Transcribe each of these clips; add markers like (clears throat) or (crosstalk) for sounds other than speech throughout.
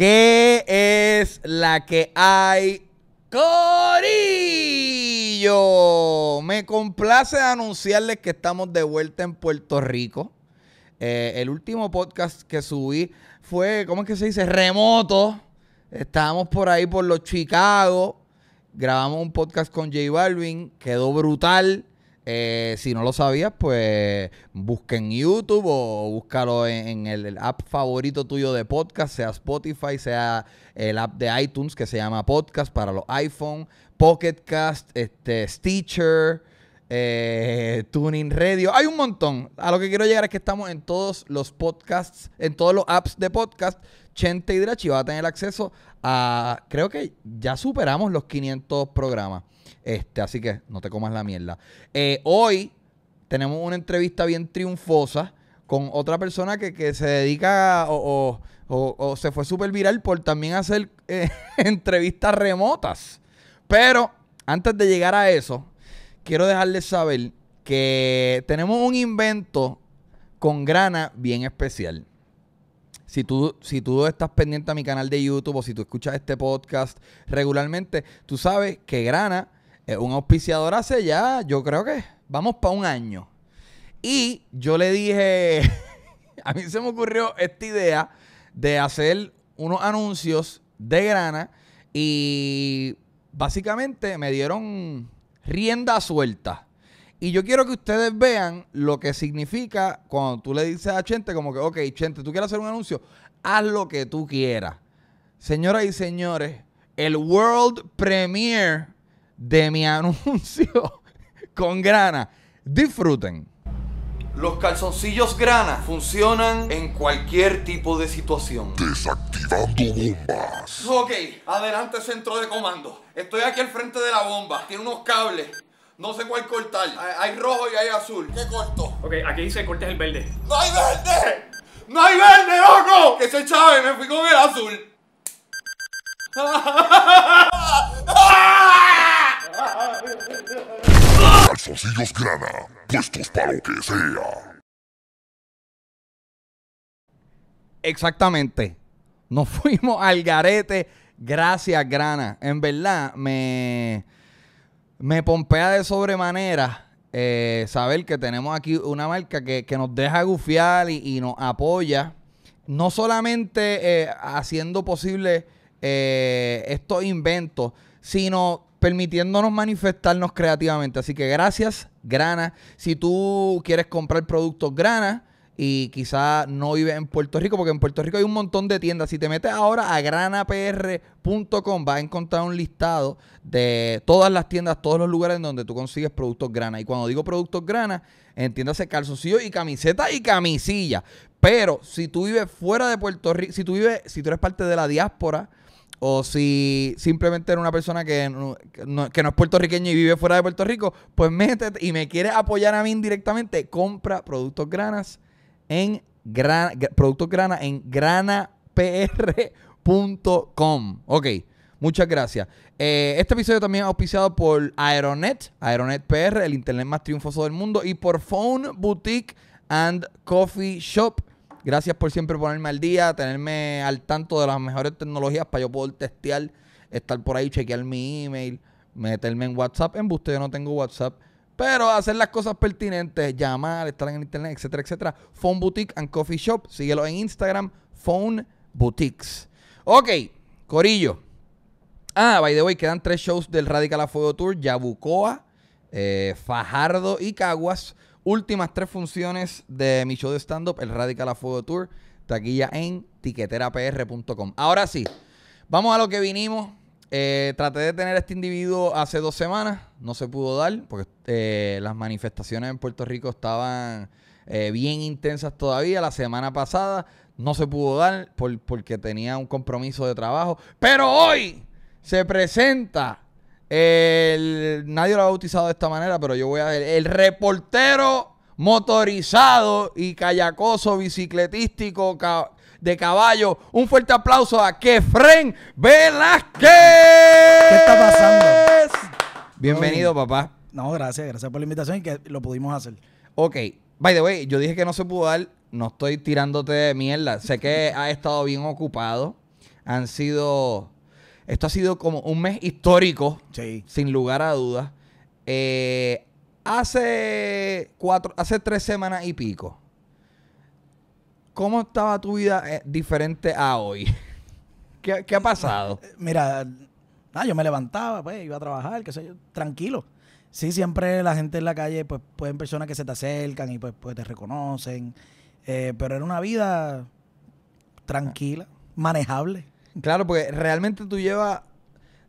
¿Qué es la que hay? Corillo, me complace anunciarles que estamos de vuelta en Puerto Rico. Eh, el último podcast que subí fue, ¿cómo es que se dice? Remoto. Estábamos por ahí por los Chicago. Grabamos un podcast con J Balvin. Quedó brutal. Eh, si no lo sabías, pues busca en YouTube o búscalo en, el, app favorito tuyo de podcast, sea Spotify, sea el app de iTunes que se llama Podcast para los iPhone, Pocket Cast, este, Stitcher, eh, Tuning Radio. Hay un montón. A lo que quiero llegar es que estamos en todos los podcasts, en todos los apps de podcast. Chente y Drachi va a tener acceso a, creo que ya superamos los 500 programas. Este, así que no te comas la mierda. Eh, hoy tenemos una entrevista bien triunfosa con otra persona que, se dedica o, se fue súper viral por también hacer eh, (laughs) entrevistas remotas. Pero antes de llegar a eso, quiero dejarles saber que tenemos un invento con grana bien especial. Si tú, si tú estás pendiente a mi canal de YouTube o si tú escuchas este podcast regularmente, tú sabes que grana eh, un auspiciador hace ya, yo creo que vamos para un año. Y yo le dije, (laughs) a mí se me ocurrió esta idea de hacer unos anuncios de grana y básicamente me dieron rienda suelta. Y yo quiero que ustedes vean lo que significa cuando tú le dices a gente como que, ok, gente tú quieres hacer un anuncio, haz lo que tú quieras. Señoras y señores, el World Premiere de mi (laughs) anuncio con grana. Disfruten. Los calzoncillos grana funcionan en cualquier tipo de situación. Desactivando bombas. Ok, adelante centro de comando. Estoy aquí al frente de la bomba. Tiene unos cables. No sé cuál cortar. Hay rojo y hay azul. ¿Qué corto? Ok, aquí dice cortes el verde. ¡No hay verde! ¡No hay verde, loco! Que se Chávez, me fui con el azul. (laughs) Calzoncillos Grana, puestos para lo que sea. Exactamente. Nos (laughs) fuimos al garete. Gracias, Grana. En verdad, me, me pompea de sobremanera eh, saber que tenemos aquí una marca que, nos deja gufiar y, nos apoya. No solamente eh, haciendo posible eh, estos inventos, sino permitiéndonos manifestarnos creativamente. Así que gracias, Grana. Si tú quieres comprar productos Grana y quizás no vives en Puerto Rico, porque en Puerto Rico hay un montón de tiendas. Si te metes ahora a granapr.com vas a encontrar un listado de todas las tiendas, todos los lugares en donde tú consigues productos Grana. Y cuando digo productos Grana, entiéndase calzoncillos y camisetas y camisilla Pero si tú vives fuera de Puerto Rico, si tú vives, si tú eres parte de la diáspora, o si simplemente eres una persona que no, que no, es puertorriqueño y vive fuera de Puerto Rico, pues métete y me quieres apoyar a mí directamente compra productos granas en gran, productos grana en granapr.com. Ok. Muchas gracias. Eh, este episodio también es auspiciado por Aeronet, Aeronet PR, el internet más triunfoso del mundo, y por Phone Boutique and Coffee Shop. Gracias por siempre ponerme al día, tenerme al tanto de las mejores tecnologías para yo poder testear, estar por ahí, chequear mi email, meterme en WhatsApp. En Busto yo no tengo WhatsApp. Pero hacer las cosas pertinentes, llamar, estar en internet, etcétera, etcétera. Phone Boutique and Coffee Shop. Síguelo en Instagram, Phone Boutiques. Ok, Corillo. Ah, by the way, quedan tres shows del Radical a Fuego Tour: Yabucoa, eh, Fajardo y Caguas. Últimas tres funciones de mi show de stand-up, el Radical a Fuego Tour, taquilla en tiqueterapr.com. Ahora sí, vamos a lo que vinimos. Eh, traté de tener a este individuo hace dos semanas, no se pudo dar, porque eh, las manifestaciones en Puerto Rico estaban eh, bien intensas todavía. La semana pasada no se pudo dar porque tenía un compromiso de trabajo. Pero hoy se presenta el, nadie lo ha bautizado de esta manera, pero yo voy a ver. El reportero motorizado y kayakoso, bicicletístico de caballo. Un fuerte aplauso a Kefren Velázquez. ¿Qué está pasando? Bienvenido, papá. No, gracias, gracias por la invitación y que lo pudimos hacer. Ok, by the way, yo dije que no se pudo dar, no estoy tirándote de mierda. Sé que ha estado bien ocupado. Han sido esto ha sido como un mes histórico, sin lugar a dudas. Eh, hace cuatro, hace tres semanas y pico, ¿cómo estaba tu vida eh, diferente a hoy? (laughs) ¿Qué, ha pasado? Mira, ah, yo me levantaba, pues, iba a trabajar, qué sé yo, tranquilo. Sí, siempre la gente en la calle, pues, pueden personas que se te acercan y pues, pues te reconocen. Eh, pero era una vida tranquila, manejable. Claro, porque realmente tú llevas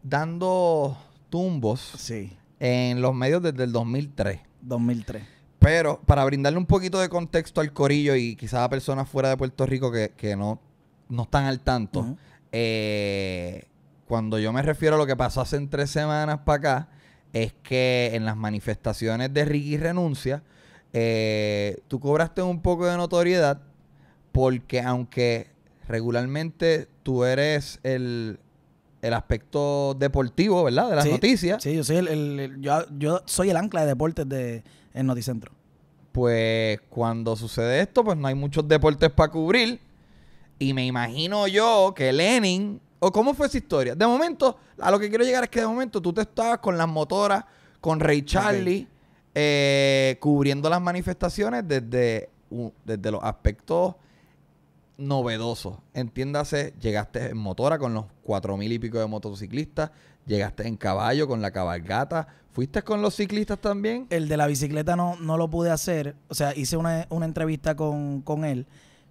dando tumbos sí. en los medios desde el 2003. 2003. Pero para brindarle un poquito de contexto al corillo y quizás a personas fuera de Puerto Rico que, no, no están al tanto, eh, cuando yo me refiero a lo que pasó hace tres semanas para acá, es que en las manifestaciones de Ricky Renuncia, eh, tú cobraste un poco de notoriedad porque aunque regularmente tú eres el, aspecto deportivo, ¿verdad? De las noticias. Sí, yo soy el, yo, soy el ancla de deportes de Noticentro. Pues cuando sucede esto, pues no hay muchos deportes para cubrir. Y me imagino yo que Lenin. ¿O cómo fue esa historia? De momento, a lo que quiero llegar es que de momento tú te estabas con las motoras, con Ray Charlie, eh, cubriendo las manifestaciones desde, desde los aspectos novedoso. Entiéndase, llegaste en motora con los cuatro mil y pico de motociclistas, llegaste en caballo con la cabalgata. ¿Fuiste con los ciclistas también? El de la bicicleta no, no lo pude hacer. O sea, hice una, entrevista con, él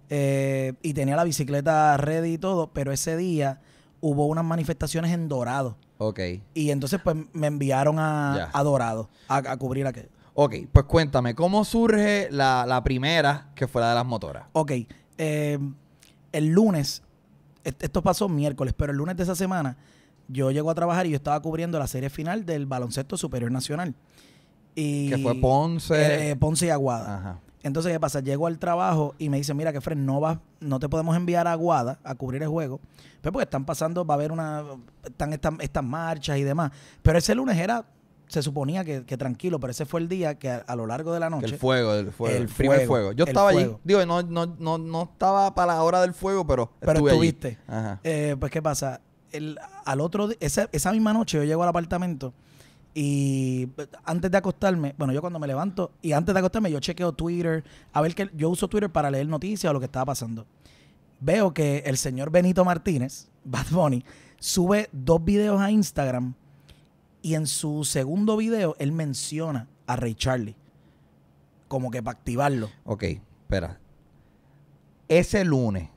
eh, y tenía la bicicleta ready y todo, pero ese día hubo unas manifestaciones en Dorado. Ok. Y entonces pues me enviaron a, a Dorado a, cubrir aquello. Ok, pues cuéntame, ¿cómo surge la, primera que fue la de las motoras? Ok, eh, el lunes, e-, esto pasó miércoles, pero el lunes de esa semana yo llego a trabajar y yo estaba cubriendo la serie final del Baloncesto Superior Nacional. Y, que fue Ponce. Eh, eh, Ponce y Aguada. Entonces, ¿qué pasa? Llego al trabajo y me dicen, mira que Fred, no va no te podemos enviar a Aguada a cubrir el juego. Pero pues, porque están pasando, va a haber una, están estas marchas y demás. Pero ese lunes era se suponía que, tranquilo, pero ese fue el día que a, lo largo de la noche. El fuego, el fuego. El, primer fuego, Yo estaba allí. Digo, no, no, no, no estaba para la hora del fuego, pero. Pero estuviste. Eh, pues, ¿qué pasa? El, al otro esa, esa misma noche yo llego al apartamento y pues, antes de acostarme, bueno, yo cuando me levanto y antes de acostarme yo chequeo Twitter, a ver que yo uso Twitter para leer noticias o lo que estaba pasando. Veo que el señor Benito Martínez, (laughs) Bad Bunny, sube dos videos a Instagram y en su segundo video, él menciona a Ray Charlie. Como que para activarlo. Ok, espera. Ese lunes,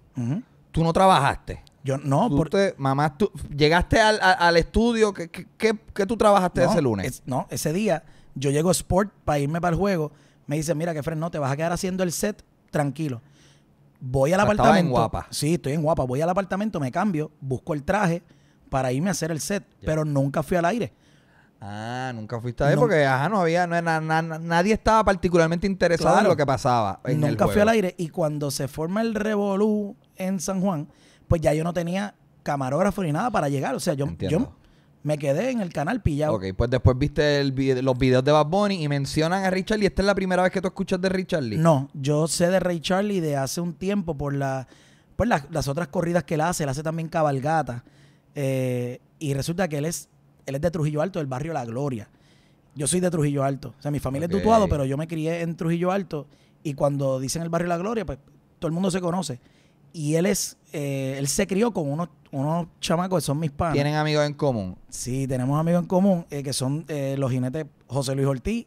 tú no trabajaste. Yo no, porque mamá, tú llegaste al, estudio. ¿Qué, tú trabajaste ese lunes? no, ese día yo llego a Sport para irme para el juego. Me dice, mira, que Fred, no, te vas a quedar haciendo el set tranquilo. Voy al apartamento. Estaba en guapa. Sí, estoy en guapa. Voy al apartamento, me cambio, busco el traje para irme a hacer el set, pero nunca fui al aire. Ah, nunca fuiste ahí porque ajá, no había, no, nadie estaba particularmente interesado en lo que pasaba. En nunca fui al aire y cuando se forma el revolú en San Juan, pues ya yo no tenía camarógrafo ni nada para llegar. O sea, yo, yo me quedé en el canal pillado. Ok, pues después viste los videos de Bad Bunny y mencionan a Richard y ¿Esta es la primera vez que tú escuchas de Richard No, yo sé de Richard Charlie de hace un tiempo por, pues la, las otras corridas que él hace. Él hace también cabalgata. Eh, y resulta que él es él es de Trujillo Alto, del barrio La Gloria. Yo soy de Trujillo Alto. O sea, mi familia es de pero yo me crié en Trujillo Alto. Y cuando dicen el barrio La Gloria, pues todo el mundo se conoce. Y él es, eh, él se crió con unos, unos chamacos que son mis padres. ¿Tienen amigos en común? Sí, tenemos amigos en común, eh, que son eh, los jinetes José Luis Ortiz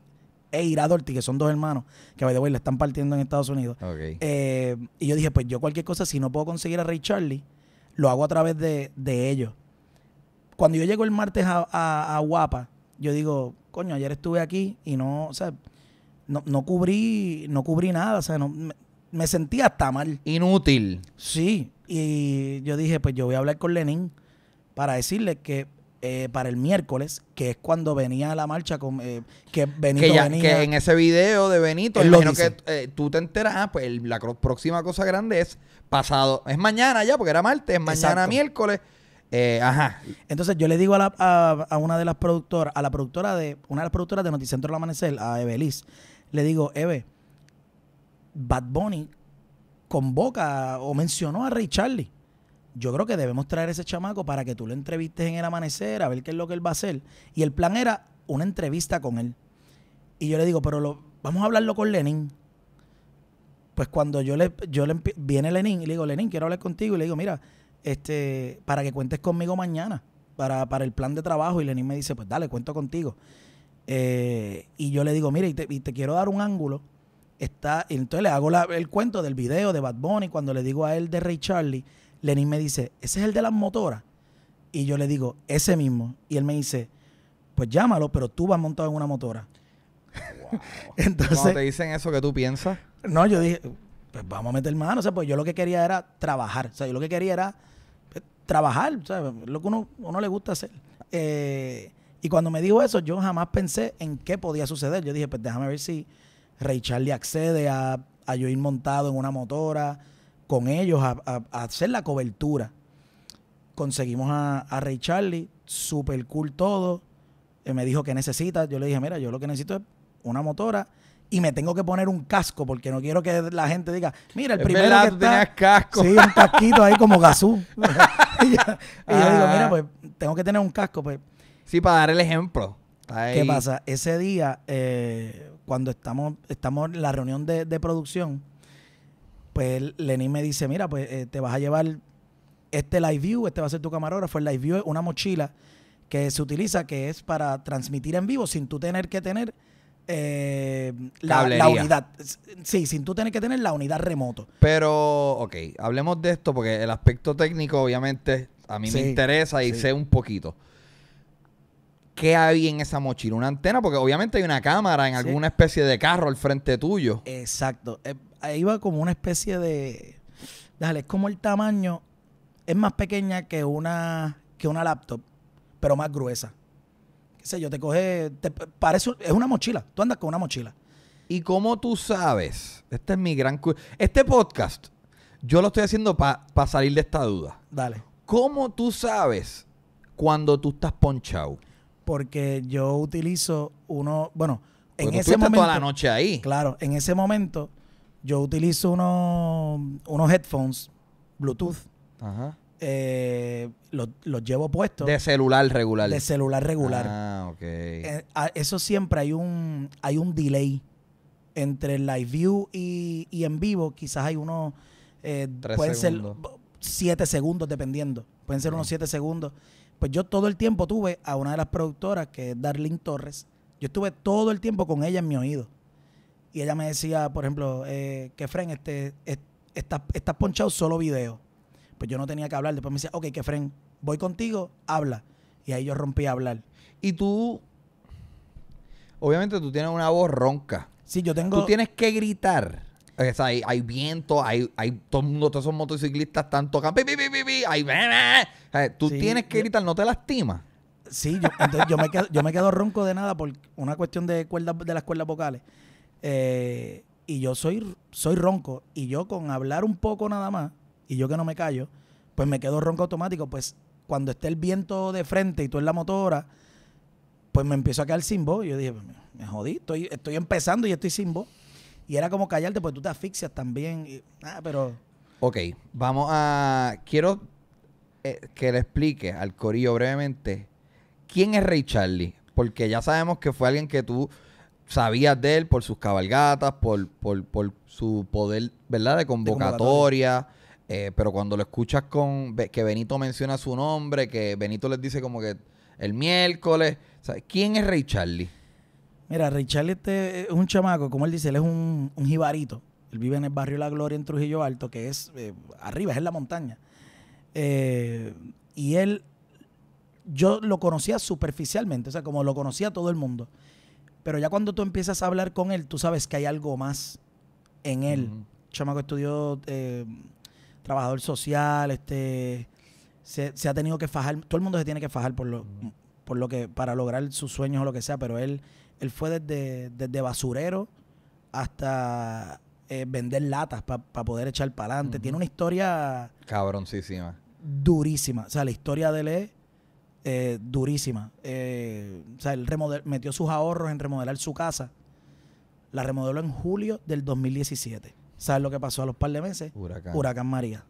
e Irado Ortiz, que son dos hermanos, que a the le están partiendo en Estados Unidos. y yo dije, pues yo cualquier cosa, si no puedo conseguir a Ray Charlie, lo hago a través de, de ellos cuando yo llego el martes a, a, Guapa, yo digo, coño, ayer estuve aquí y no, o sea, no, cubrí, no cubrí nada, o sea, no, me, sentía hasta mal. Inútil. Sí, y yo dije, pues yo voy a hablar con Lenin para decirle que eh, para el miércoles, que es cuando venía la marcha con eh, que Benito venía. Que en ese video de Benito, lo que eh, tú te enteras, ah, pues la próxima cosa grande es pasado, es mañana ya, porque era martes, mañana miércoles. Eh, ajá. Entonces yo le digo a, una de las productoras, a la productora de, una de las productoras de Noticentro del Amanecer, a Evelis, le digo, Eve, Bad Bunny convoca o mencionó a Ray Charlie. Yo creo que debemos traer a ese chamaco para que tú lo entrevistes en el amanecer, a ver qué es lo que él va a hacer. Y el plan era una entrevista con él. Y yo le digo, pero lo, vamos a hablarlo con Lenin. Pues cuando yo le, yo le viene Lenin y le digo, Lenin, quiero hablar contigo. Y le digo, mira, este, para que cuentes conmigo mañana para, para el plan de trabajo. Y Lenín me dice, pues dale, cuento contigo. Eh, y yo le digo, mira, y te, quiero dar un ángulo. Está, entonces le hago el cuento del video de Bad Bunny. Cuando le digo a él de Ray Charlie, Lenín me dice, ese es el de las motoras. Y yo le digo, ese mismo. Y él me dice, pues llámalo, pero tú vas montado en una motora. (laughs) entonces, te dicen eso que tú piensas. No, yo dije, pues vamos a meter mano. O sea, pues yo lo que quería era trabajar. O sea, yo lo que quería era pues, trabajar, sea, Lo que uno, uno le gusta hacer. Eh, y cuando me dijo eso, yo jamás pensé en qué podía suceder. Yo dije, pues déjame ver si Ray Charlie accede a, yo ir montado en una motora con ellos a, a, hacer la cobertura. Conseguimos a, Ray Charlie, super cool todo. Eh, me dijo que necesita. Yo le dije, mira, yo lo que necesito es una motora y me tengo que poner un casco porque no quiero que la gente diga, mira, el es primero casco. Sí, un casquito ahí como gasú. (laughs) (laughs) y, yo, digo, mira, ah. pues tengo que tener un casco. pues Sí, para dar el ejemplo. ¿Qué pasa? Ese día, eh, cuando estamos, estamos en la reunión de, producción, pues Lenín me dice, mira, pues eh, te vas a llevar este live view, este va a ser tu camarógrafo. El live view es una mochila que se utiliza, que es para transmitir en vivo sin tú tener que tener eh, la, unidad. Sí, sin tú tienes que tener la unidad remoto. Pero, ok, hablemos de esto porque el aspecto técnico obviamente a mí me interesa y sé un poquito. ¿Qué hay en esa mochila? ¿Una antena? Porque obviamente hay una cámara en alguna especie de carro al frente tuyo. Exacto. Eh, ahí va como una especie de... Déjale, es como el tamaño... Es más pequeña que una, que una laptop, pero más gruesa sé yo, te coge, te parece, es una mochila, tú andas con una mochila. ¿Y cómo tú sabes? Este es mi gran... Este podcast, yo lo estoy haciendo para salir de esta duda. Dale. ¿Cómo tú sabes cuando tú estás ponchado? Porque yo utilizo uno, bueno, en ese momento... toda la noche ahí. Claro, en ese momento yo utilizo uno, unos headphones Bluetooth. Ajá. Eh, los, llevo puestos. De celular regular. De celular regular. Ah, ok. Eh, eso siempre hay un, hay un delay entre live view y, en vivo. Quizás hay unos. Eh, pueden ser 7 segundos, dependiendo. Pueden ser unos 7 segundos. Pues yo todo el tiempo tuve a una de las productoras, que es Darlene Torres. Yo estuve todo el tiempo con ella en mi oído. Y ella me decía, por ejemplo, que Fren, este, estás ponchado solo video pues yo no tenía que hablar. Después me decía, ok, Fren, voy contigo, habla. Y ahí yo rompí a hablar. Y tú, obviamente tú tienes una voz ronca. Sí, yo tengo... Tú tienes que gritar. O sea, hay, viento, hay, hay todo el mundo, todos esos motociclistas están tocando. Pi, pi, pi, hay, tú tienes que gritar, no te lastimas. Sí, yo, me quedo, yo ronco de nada por una cuestión de cuerdas de las cuerdas vocales. Eh, y yo soy, soy ronco. Y yo con hablar un poco nada más, y yo que no me callo, pues me quedo ronco automático. Pues cuando esté el viento de frente y tú en la motora, pues me empiezo a quedar sin voz. Y Yo dije, me jodí, estoy, empezando y estoy sin voz. Y era como callarte, pues tú te asfixias también. Ah, pero. Ok, vamos a. Quiero eh, que le explique al Corillo brevemente quién es Ray Charlie. Porque ya sabemos que fue alguien que tú sabías de él por sus cabalgatas, por, por, por su poder, ¿verdad?, De convocatoria eh, pero cuando lo escuchas con que Benito menciona su nombre, que Benito les dice como que el miércoles. ¿Quién es Ray Charlie? Mira, Ray Charlie este es un chamaco, como él dice, él es un, jibarito. Él vive en el barrio La Gloria en Trujillo Alto, que es eh, arriba, es en la montaña. Eh, y él, yo lo conocía superficialmente, o sea, como lo conocía todo el mundo. Pero ya cuando tú empiezas a hablar con él, tú sabes que hay algo más en él. Chamaco estudió trabajador social, este, se, ha tenido que fajar, todo el mundo se tiene que fajar por lo, por lo que, para lograr sus sueños o lo que sea, pero él, él fue desde, desde basurero hasta eh, vender latas para poder echar para adelante. Tiene una historia... Cabroncísima. Durísima. O sea, la historia de él eh, durísima. Eh, o sea, él metió sus ahorros en remodelar su casa. La remodeló en julio del 2017. ¿Sabes lo que pasó a los par de meses? Huracán. María.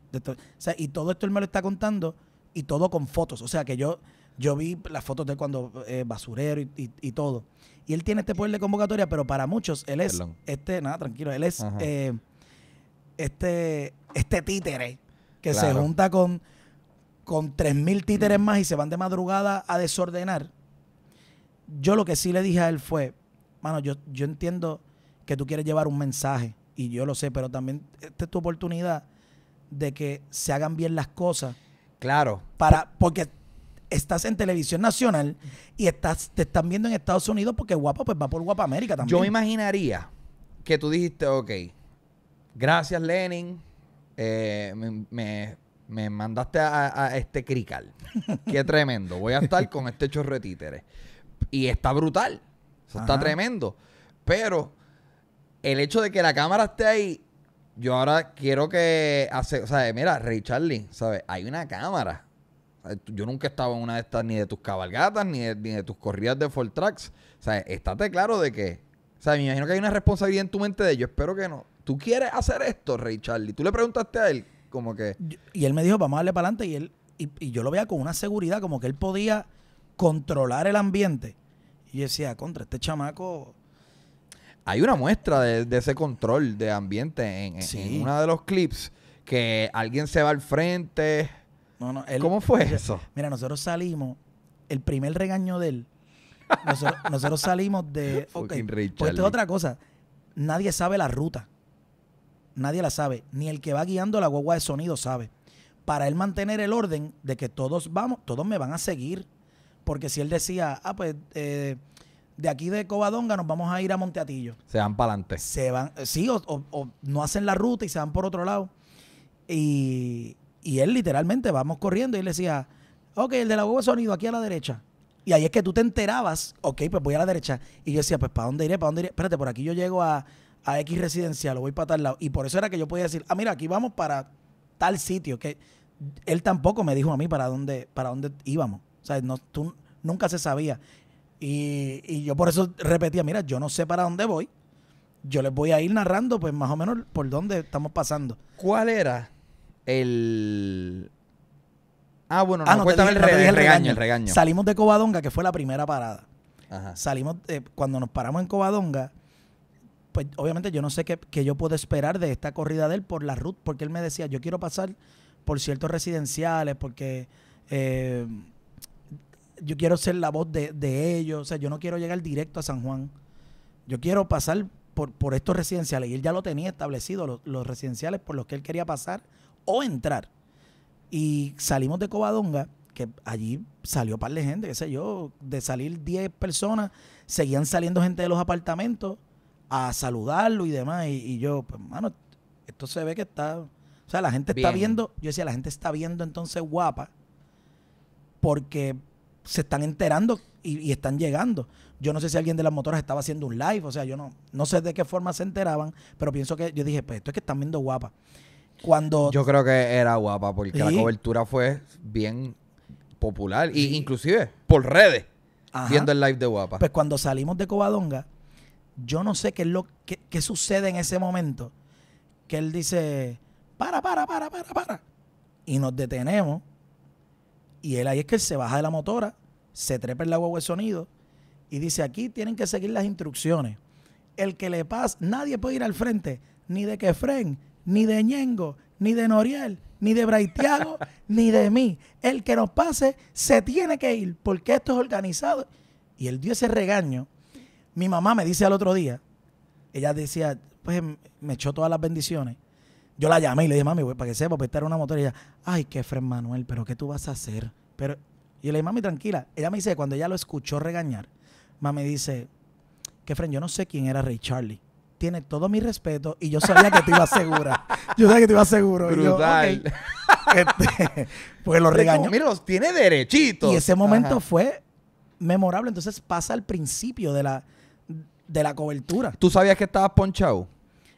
y todo esto él me lo está contando y todo con fotos. O sea, que yo, yo vi las fotos de cuando eh, basurero y, todo. Y él tiene este poder de convocatoria, pero para muchos él es este, nada, tranquilo, él es eh, este, este títere que se junta con, con 3.000 títeres mm. más y se van de madrugada a desordenar. Yo lo que sí le dije a él fue, mano, yo, yo entiendo que tú quieres llevar un mensaje y yo lo sé, pero también esta es tu oportunidad de que se hagan bien las cosas. Claro. Para, porque estás en televisión nacional y estás, te están viendo en Estados Unidos porque Guapa pues va por Guapa América también. Yo me imaginaría que tú dijiste, ok, gracias Lenin, eh, me, mandaste a, este crical. (laughs) Qué tremendo, voy a estar con este chorro Y está brutal, está tremendo. Pero el hecho de que la cámara esté ahí, yo ahora quiero que. o sea, mira, Ray Charlie, ¿sabes? Hay una cámara. yo nunca estaba en una de estas, ni de tus cabalgatas, ni de, tus corridas de full tracks. O sea, estate claro de que. O sea, me imagino que hay una responsabilidad en tu mente de yo espero que no. ¿Tú quieres hacer esto, Ray Charlie? Tú le preguntaste a él, como que. Y él me dijo, vamos a darle para adelante. Y él, y, y yo lo veía con una seguridad, como que él podía controlar el ambiente. Y yo decía, contra, este chamaco hay una muestra de, ese control de ambiente en, uno de los clips que alguien se va al frente. No, no, ¿Cómo fue eso? Mira, nosotros salimos, el primer regaño de él, nosotros, (laughs) salimos de... Okay, pues esto es otra cosa, nadie sabe la ruta, nadie la sabe, ni el que va guiando la guagua de sonido sabe. Para él mantener el orden de que todos vamos, todos me van a seguir, porque si él decía, ah, pues... Eh, de aquí de Covadonga nos vamos a ir a Monteatillo. Se van para adelante. Se van, eh, sí, o, o, no hacen la ruta y se van por otro lado. Y, él literalmente, vamos corriendo y él decía, ok, el de la huevo sonido, aquí a la derecha. Y ahí es que tú te enterabas, ok, pues voy a la derecha. Y yo decía, pues ¿para dónde iré? ¿Para dónde iré? Espérate, por aquí yo llego a, X residencial, o voy para tal lado. Y por eso era que yo podía decir, ah, mira, aquí vamos para tal sitio. Que él tampoco me dijo a mí para dónde, para dónde íbamos. O sea, no, tú nunca se sabía. Y, y, yo por eso repetía, mira, yo no sé para dónde voy. Yo les voy a ir narrando, pues más o menos por dónde estamos pasando. ¿Cuál era el... Ah, bueno, el, regaño, el regaño. Salimos de Covadonga, que fue la primera parada. Ajá. Salimos, eh, cuando nos paramos en Covadonga, pues obviamente yo no sé qué, yo puedo esperar de esta corrida de él por la ruta, porque él me decía, yo quiero pasar por ciertos residenciales, porque... Eh, yo quiero ser la voz de, ellos. O sea, yo no quiero llegar directo a San Juan. Yo quiero pasar por, estos residenciales. Y él ya lo tenía establecido, los, residenciales por los que él quería pasar o entrar. Y salimos de Covadonga, que allí salió par de gente, qué sé yo, de salir 10 personas, seguían saliendo gente de los apartamentos a saludarlo y demás. Y, yo, pues, mano, esto se ve que está. O sea, la gente está viendo, yo decía, la gente está viendo entonces guapa, porque se están enterando y, están llegando. Yo no sé si alguien de las motoras estaba haciendo un live, o sea, yo no, no sé de qué forma se enteraban, pero pienso que yo dije, pues esto es que están viendo guapa. Cuando yo creo que era guapa porque la cobertura fue bien popular y inclusive por redes viendo el live de guapa. Pues cuando salimos de Covadonga, yo no sé qué es lo qué, qué sucede en ese momento que él dice, "Para, para, para, para, para." Y nos detenemos y él ahí es que se baja de la motora, se trepa en la huevo de sonido y dice, aquí tienen que seguir las instrucciones. El que le pasa, nadie puede ir al frente, ni de Kefren, ni de Ñengo, ni de Noriel, ni de Braitiago, (laughs) ni de mí. El que nos pase se tiene que ir porque esto es organizado. Y él dio ese regaño. Mi mamá me dice al otro día, ella decía, pues me echó todas las bendiciones. Yo la llamé y le dije, mami, pues, para que sepa, a pues, estar una motora. Y ella, ay, qué Manuel, pero ¿qué tú vas a hacer? Pero, y yo le dije, mami, tranquila. Ella me dice, cuando ella lo escuchó regañar, mami dice, que yo no sé quién era Ray Charlie. Tiene todo mi respeto y yo sabía que te iba segura. (laughs) Yo sabía que te iba seguro. Brutal. (laughs) Este, pues lo regañó. Mira, los tiene derechitos. Y ese momento fue memorable. Entonces pasa al principio de la, de la cobertura. ¿Tú sabías que estabas ponchado?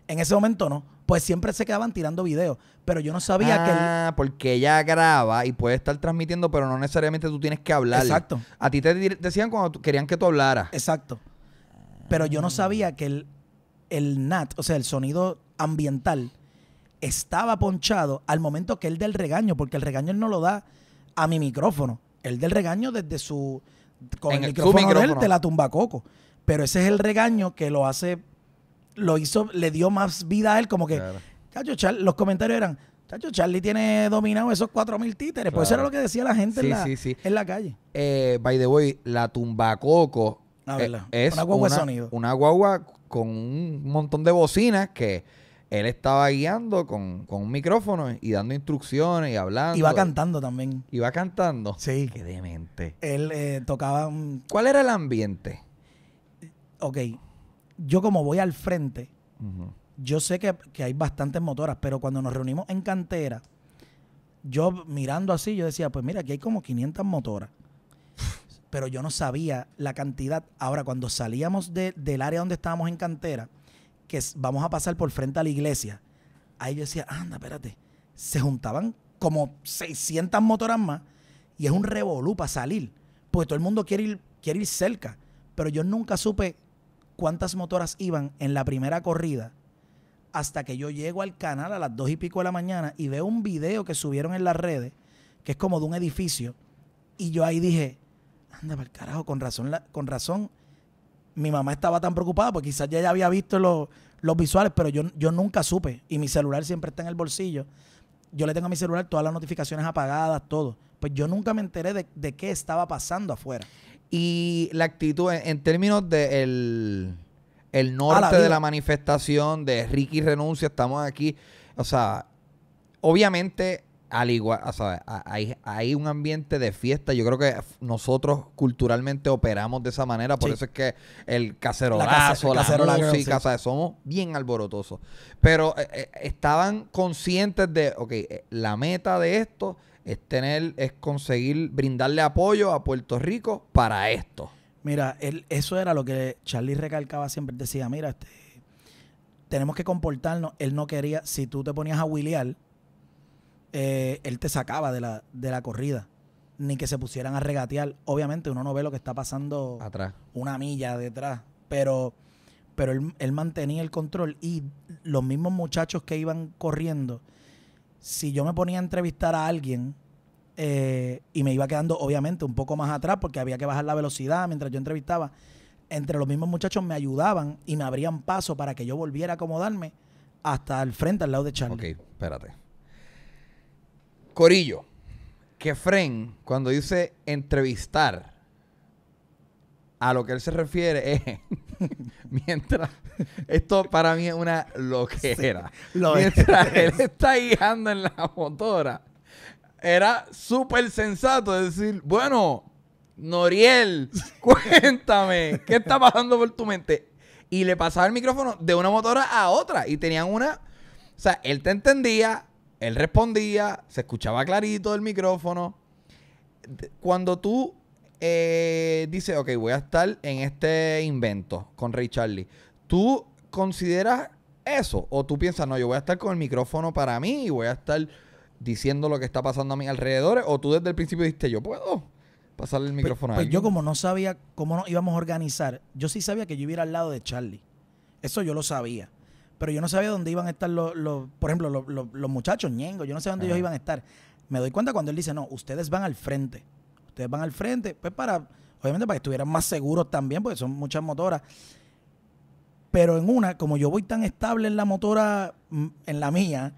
En ese momento no pues siempre se quedaban tirando videos. Pero yo no sabía que. Ah, porque ella graba y puede estar transmitiendo, pero no necesariamente tú tienes que hablar. Exacto. A ti te decían cuando querían que tú hablaras. Exacto. Pero yo no sabía que el, NAT, o sea, el sonido ambiental, estaba ponchado al momento que el del regaño, porque el regaño él no lo da a mi micrófono. El del regaño desde su. Con el, micrófono, de él te la tumba coco. Pero ese es el regaño que lo hace lo hizo, le dio más vida a él, como que, los comentarios eran, chacho, Charlie tiene dominado esos mil títeres, pues eso era lo que decía la gente en, la, en la calle. Eh, by the way, la tumbacoco ah, eh, es una guagua, sonido. una guagua con un montón de bocinas que él estaba guiando con, un micrófono y dando instrucciones y hablando. Iba cantando también. Iba cantando. Sí. Qué demente. Él eh, tocaba. ¿Cuál era el ambiente? Ok, yo como voy al frente, yo sé que, hay bastantes motoras, pero cuando nos reunimos en cantera, yo mirando así, yo decía, pues mira, aquí hay como 500 motoras. (laughs) pero yo no sabía la cantidad. Ahora, cuando salíamos de, del área donde estábamos en cantera, que vamos a pasar por frente a la iglesia, ahí yo decía, anda, espérate, se juntaban como 600 motoras más y es un revolú para salir, porque todo el mundo quiere ir, quiere ir cerca, pero yo nunca supe cuántas motoras iban en la primera corrida hasta que yo llego al canal a las dos y pico de la mañana y veo un video que subieron en las redes, que es como de un edificio, y yo ahí dije, anda para el carajo, con razón, con razón, mi mamá estaba tan preocupada, porque quizás ya, ya había visto los, visuales, pero yo, yo nunca supe, y mi celular siempre está en el bolsillo, yo le tengo a mi celular todas las notificaciones apagadas, todo, pues yo nunca me enteré de qué estaba pasando afuera. Y la actitud en, términos de el, ah, norte de la manifestación de Ricky renuncia, estamos aquí. O sea, obviamente, al igual, o sea, hay, hay un ambiente de fiesta. Yo creo que nosotros culturalmente operamos de esa manera. Por eso es que el cacerolazo, la, cacer, somos bien alborotosos. Pero eh, eh, estaban conscientes de, ok, eh, la meta de esto es tener, es conseguir brindarle apoyo a Puerto Rico para esto. Mira, él, eso era lo que Charlie recalcaba siempre. decía, mira, este, tenemos que comportarnos. Él no quería, si tú te ponías a huilear eh, él te sacaba de la, corrida. Ni que se pusieran a regatear. Obviamente uno no ve lo que está pasando atrás. Una milla detrás. Pero, pero él, él mantenía el control. Y los mismos muchachos que iban corriendo, si yo me ponía a entrevistar a alguien eh, y me iba quedando obviamente un poco más atrás porque había que bajar la velocidad mientras yo entrevistaba, entre los mismos muchachos me ayudaban y me abrían paso para que yo volviera a acomodarme hasta el frente, al lado de Charlie. Ok, espérate. Corillo, que Fren, cuando dice entrevistar, a lo que él se refiere es (laughs) mientras esto para mí es una loquera. lo mientras él está guiando en la motora, era súper sensato decir, bueno, Noriel, (laughs) cuéntame, ¿qué está pasando por tu mente? Y le pasaba el micrófono de una motora a otra y tenían una, o sea, él te entendía, él respondía, se escuchaba clarito el micrófono. Cuando tú eh, dice, ok, voy a estar en este invento con Ray Charlie. ¿Tú consideras eso? ¿O tú piensas, no, yo voy a estar con el micrófono para mí y voy a estar diciendo lo que está pasando a mis alrededores? ¿O tú desde el principio dijiste, yo puedo pasarle el micrófono a él? Pues yo como no sabía cómo nos íbamos a organizar, yo sí sabía que yo iba a ir al lado de Charlie. Eso yo lo sabía. Pero yo no sabía dónde iban a estar los, los por ejemplo, los, muchachos ñengos. Yo no sabía dónde ellos iban a estar. Me doy cuenta cuando él dice, no, ustedes van al frente van al frente, pues para, obviamente para que estuvieran más seguros también, porque son muchas motoras. Pero en una, como yo voy tan estable en la motora, mm, en la mía,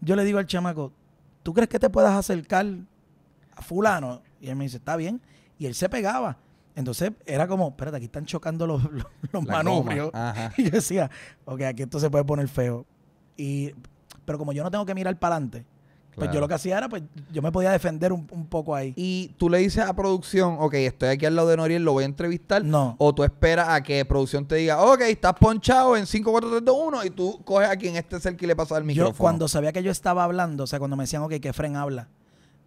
yo le digo al chamaco, ¿tú crees que te puedas acercar a fulano? Y él me dice, está bien. Y él se pegaba. Entonces era como, espérate, aquí están chocando los, (laughs) los, manubrios. (laughs) Y yo decía, ok, aquí esto se puede poner feo. Y, pero como yo no tengo que mirar para adelante, pues yo lo que hacía era, pues yo me podía defender un, poco ahí. Y tú le dices a producción, ok, estoy aquí al lado de Noriel, lo voy a entrevistar. No. O tú esperas a que producción te diga, ok, estás ponchado en 5, y tú coges a quien este es el que le pasa al micrófono. Yo cuando sabía que yo estaba hablando, o sea, cuando me decían, ok, que Fren habla,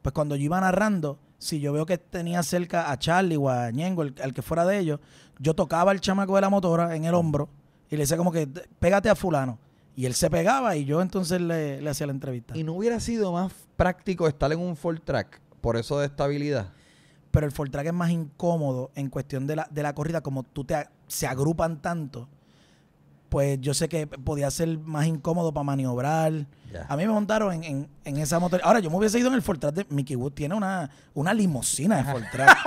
pues cuando yo iba narrando, si yo veo que tenía cerca a Charlie o a Ñengo, el, que fuera de ellos, yo tocaba al chamaco de la motora en el hombro y le decía como que, pégate a fulano. Y él se pegaba y yo entonces le, hacía la entrevista. ¿Y no hubiera sido más práctico estar en un full track por eso de estabilidad? Pero el full track es más incómodo en cuestión de la, corrida, como tú te se agrupan tanto pues yo sé que podía ser más incómodo para maniobrar. A mí me montaron en, esa moto Ahora, yo me hubiese ido en el track de Mickey Woods. Tiene una, una limusina de (laughs) track.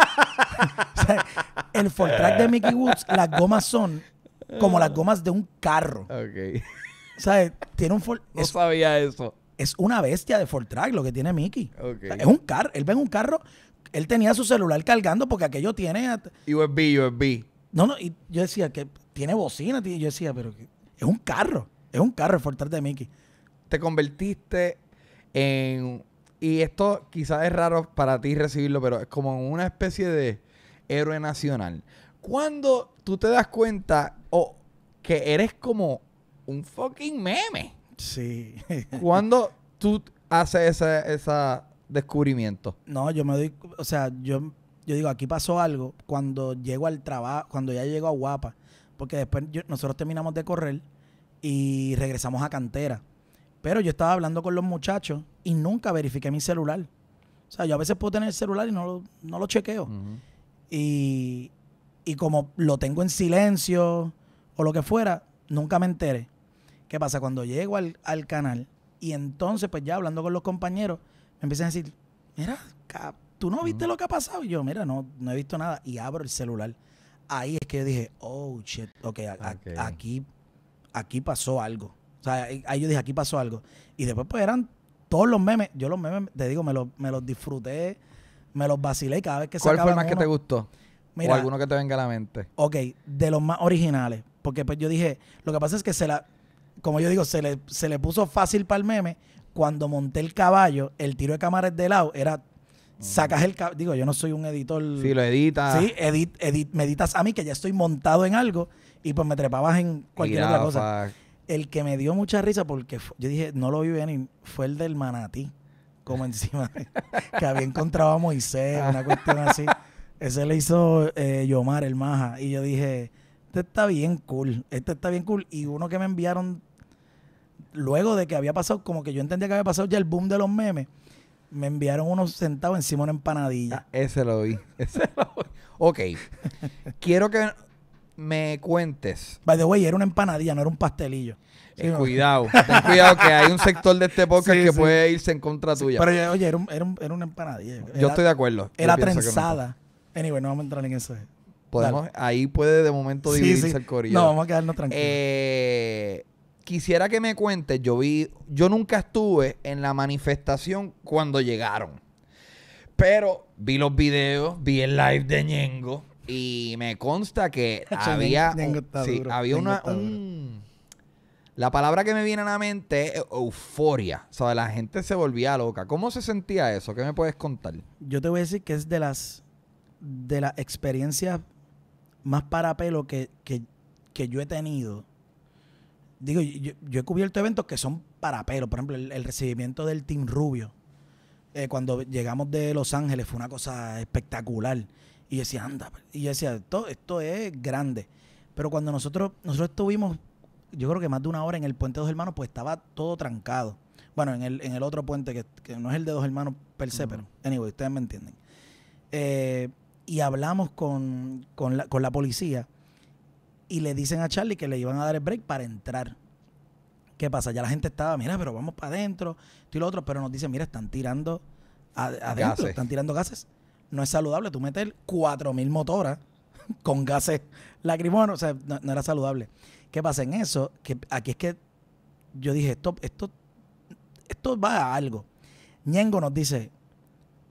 o sea, el track de Mickey Woods, las gomas son como las gomas de un carro. Okay. ¿Sabes? Tiene un No sabía eso. Es una bestia de Ford lo que tiene Mickey. es un carro. Él ve en un carro. Él tenía su celular cargando porque aquello tiene. USB, USB. No, no. Y yo decía que tiene bocina. Yo decía, pero es un carro. Es un carro el Ford de Mickey. Te convertiste en. Y esto quizás es raro para ti recibirlo, pero es como una especie de héroe nacional. Cuando tú te das cuenta o que eres como un fucking meme. Sí. (laughs) ¿Cuándo tú haces ese descubrimiento? No, yo me doy, o sea, yo, yo digo, aquí pasó algo cuando llego al trabajo, cuando ya llego a Guapa, porque después nosotros terminamos de correr y regresamos a cantera. Pero yo estaba hablando con los muchachos y nunca verifiqué mi celular. O sea, yo a veces puedo tener el celular y no lo, chequeo. y como lo tengo en silencio o lo que fuera, nunca me enteré. ¿Qué pasa? Cuando llego al, canal y entonces, pues ya hablando con los compañeros, me empiezan a decir, mira, ¿tú no viste lo que ha pasado? Y yo, mira, no, no he visto nada. Y abro el celular. Ahí es que yo dije, oh, shit, ok, aquí, aquí pasó algo. O sea, ahí yo dije, aquí pasó algo. Y después, pues eran todos los memes. Yo los memes, te digo, me, me los disfruté, me los vacilé cada vez que se. ¿Cuál fue el más que te gustó? Mira, o alguno que te venga a la mente. Ok, de los más originales. Porque pues yo dije, lo que pasa es que se la, como yo digo, se le, se le puso fácil para el meme. Cuando monté el caballo, el tiro de cámara de lado era sacas el digo yo no soy un editor sí lo editas sí edit, edit, me editas a mí que ya estoy montado en algo y pues me trepabas en cualquier otra cosa el que me dio mucha risa porque yo dije no lo vi y fue el del manatí como encima que había encontrado a Moisés una cuestión así ese le hizo eh, Yomar el maja y yo dije este está bien cool este está bien cool y uno que me enviaron luego de que había pasado, como que yo entendía que había pasado ya el boom de los memes, me enviaron unos centavos encima de una empanadilla. Ah, ese lo vi. (laughs) Ese lo vi. Ok. Quiero que me cuentes. By the way, era una empanadilla, no era un pastelillo. Eh, cuidado, ten cuidado que hay un sector de este podcast que puede irse en contra tuya. Pero eh, oye, era, una empanadilla. yo estoy de acuerdo. Era trenzada. Anyway, no vamos a entrar en eso. Podemos, ahí puede de momento dividirse el corillo. No, vamos a quedarnos tranquilos. Eh, quisiera que me cuentes, yo vi, yo nunca estuve en la manifestación cuando llegaron. Pero vi los videos, vi el live de Ñengo y me consta que (laughs) había, sí, había una, la palabra que me viene a la mente es euforia. O sea, la gente se volvía loca. ¿Cómo se sentía eso? ¿Qué me puedes contar? Yo te voy a decir que es de las, de las experiencias más parapelo que, que yo he tenido digo, yo, he cubierto eventos que son para pero. Por ejemplo, el, recibimiento del Team Rubio. Eh, cuando llegamos de Los Ángeles fue una cosa espectacular. Y decía, anda. Y decía, esto, esto es grande. Pero cuando nosotros, nosotros estuvimos, yo creo que más de una hora en el puente de dos hermanos, pues estaba todo trancado. Bueno, en el, otro puente, que, no es el de dos hermanos per se, pero anyway, ustedes me entienden. Eh, y hablamos con la policía y le dicen a Charlie que le iban a dar el break para entrar. ¿Qué pasa? Ya la gente estaba, mira, pero vamos para adentro, esto y lo otro, pero nos dicen, mira, están tirando adentro, están tirando gases. No es saludable tú meter 4.000 motoras (laughs) con gases lacrimógenos, o sea, no, era saludable. ¿Qué pasa en eso? Que aquí es que yo dije, esto, esto, esto va a algo. Ñengo nos dice,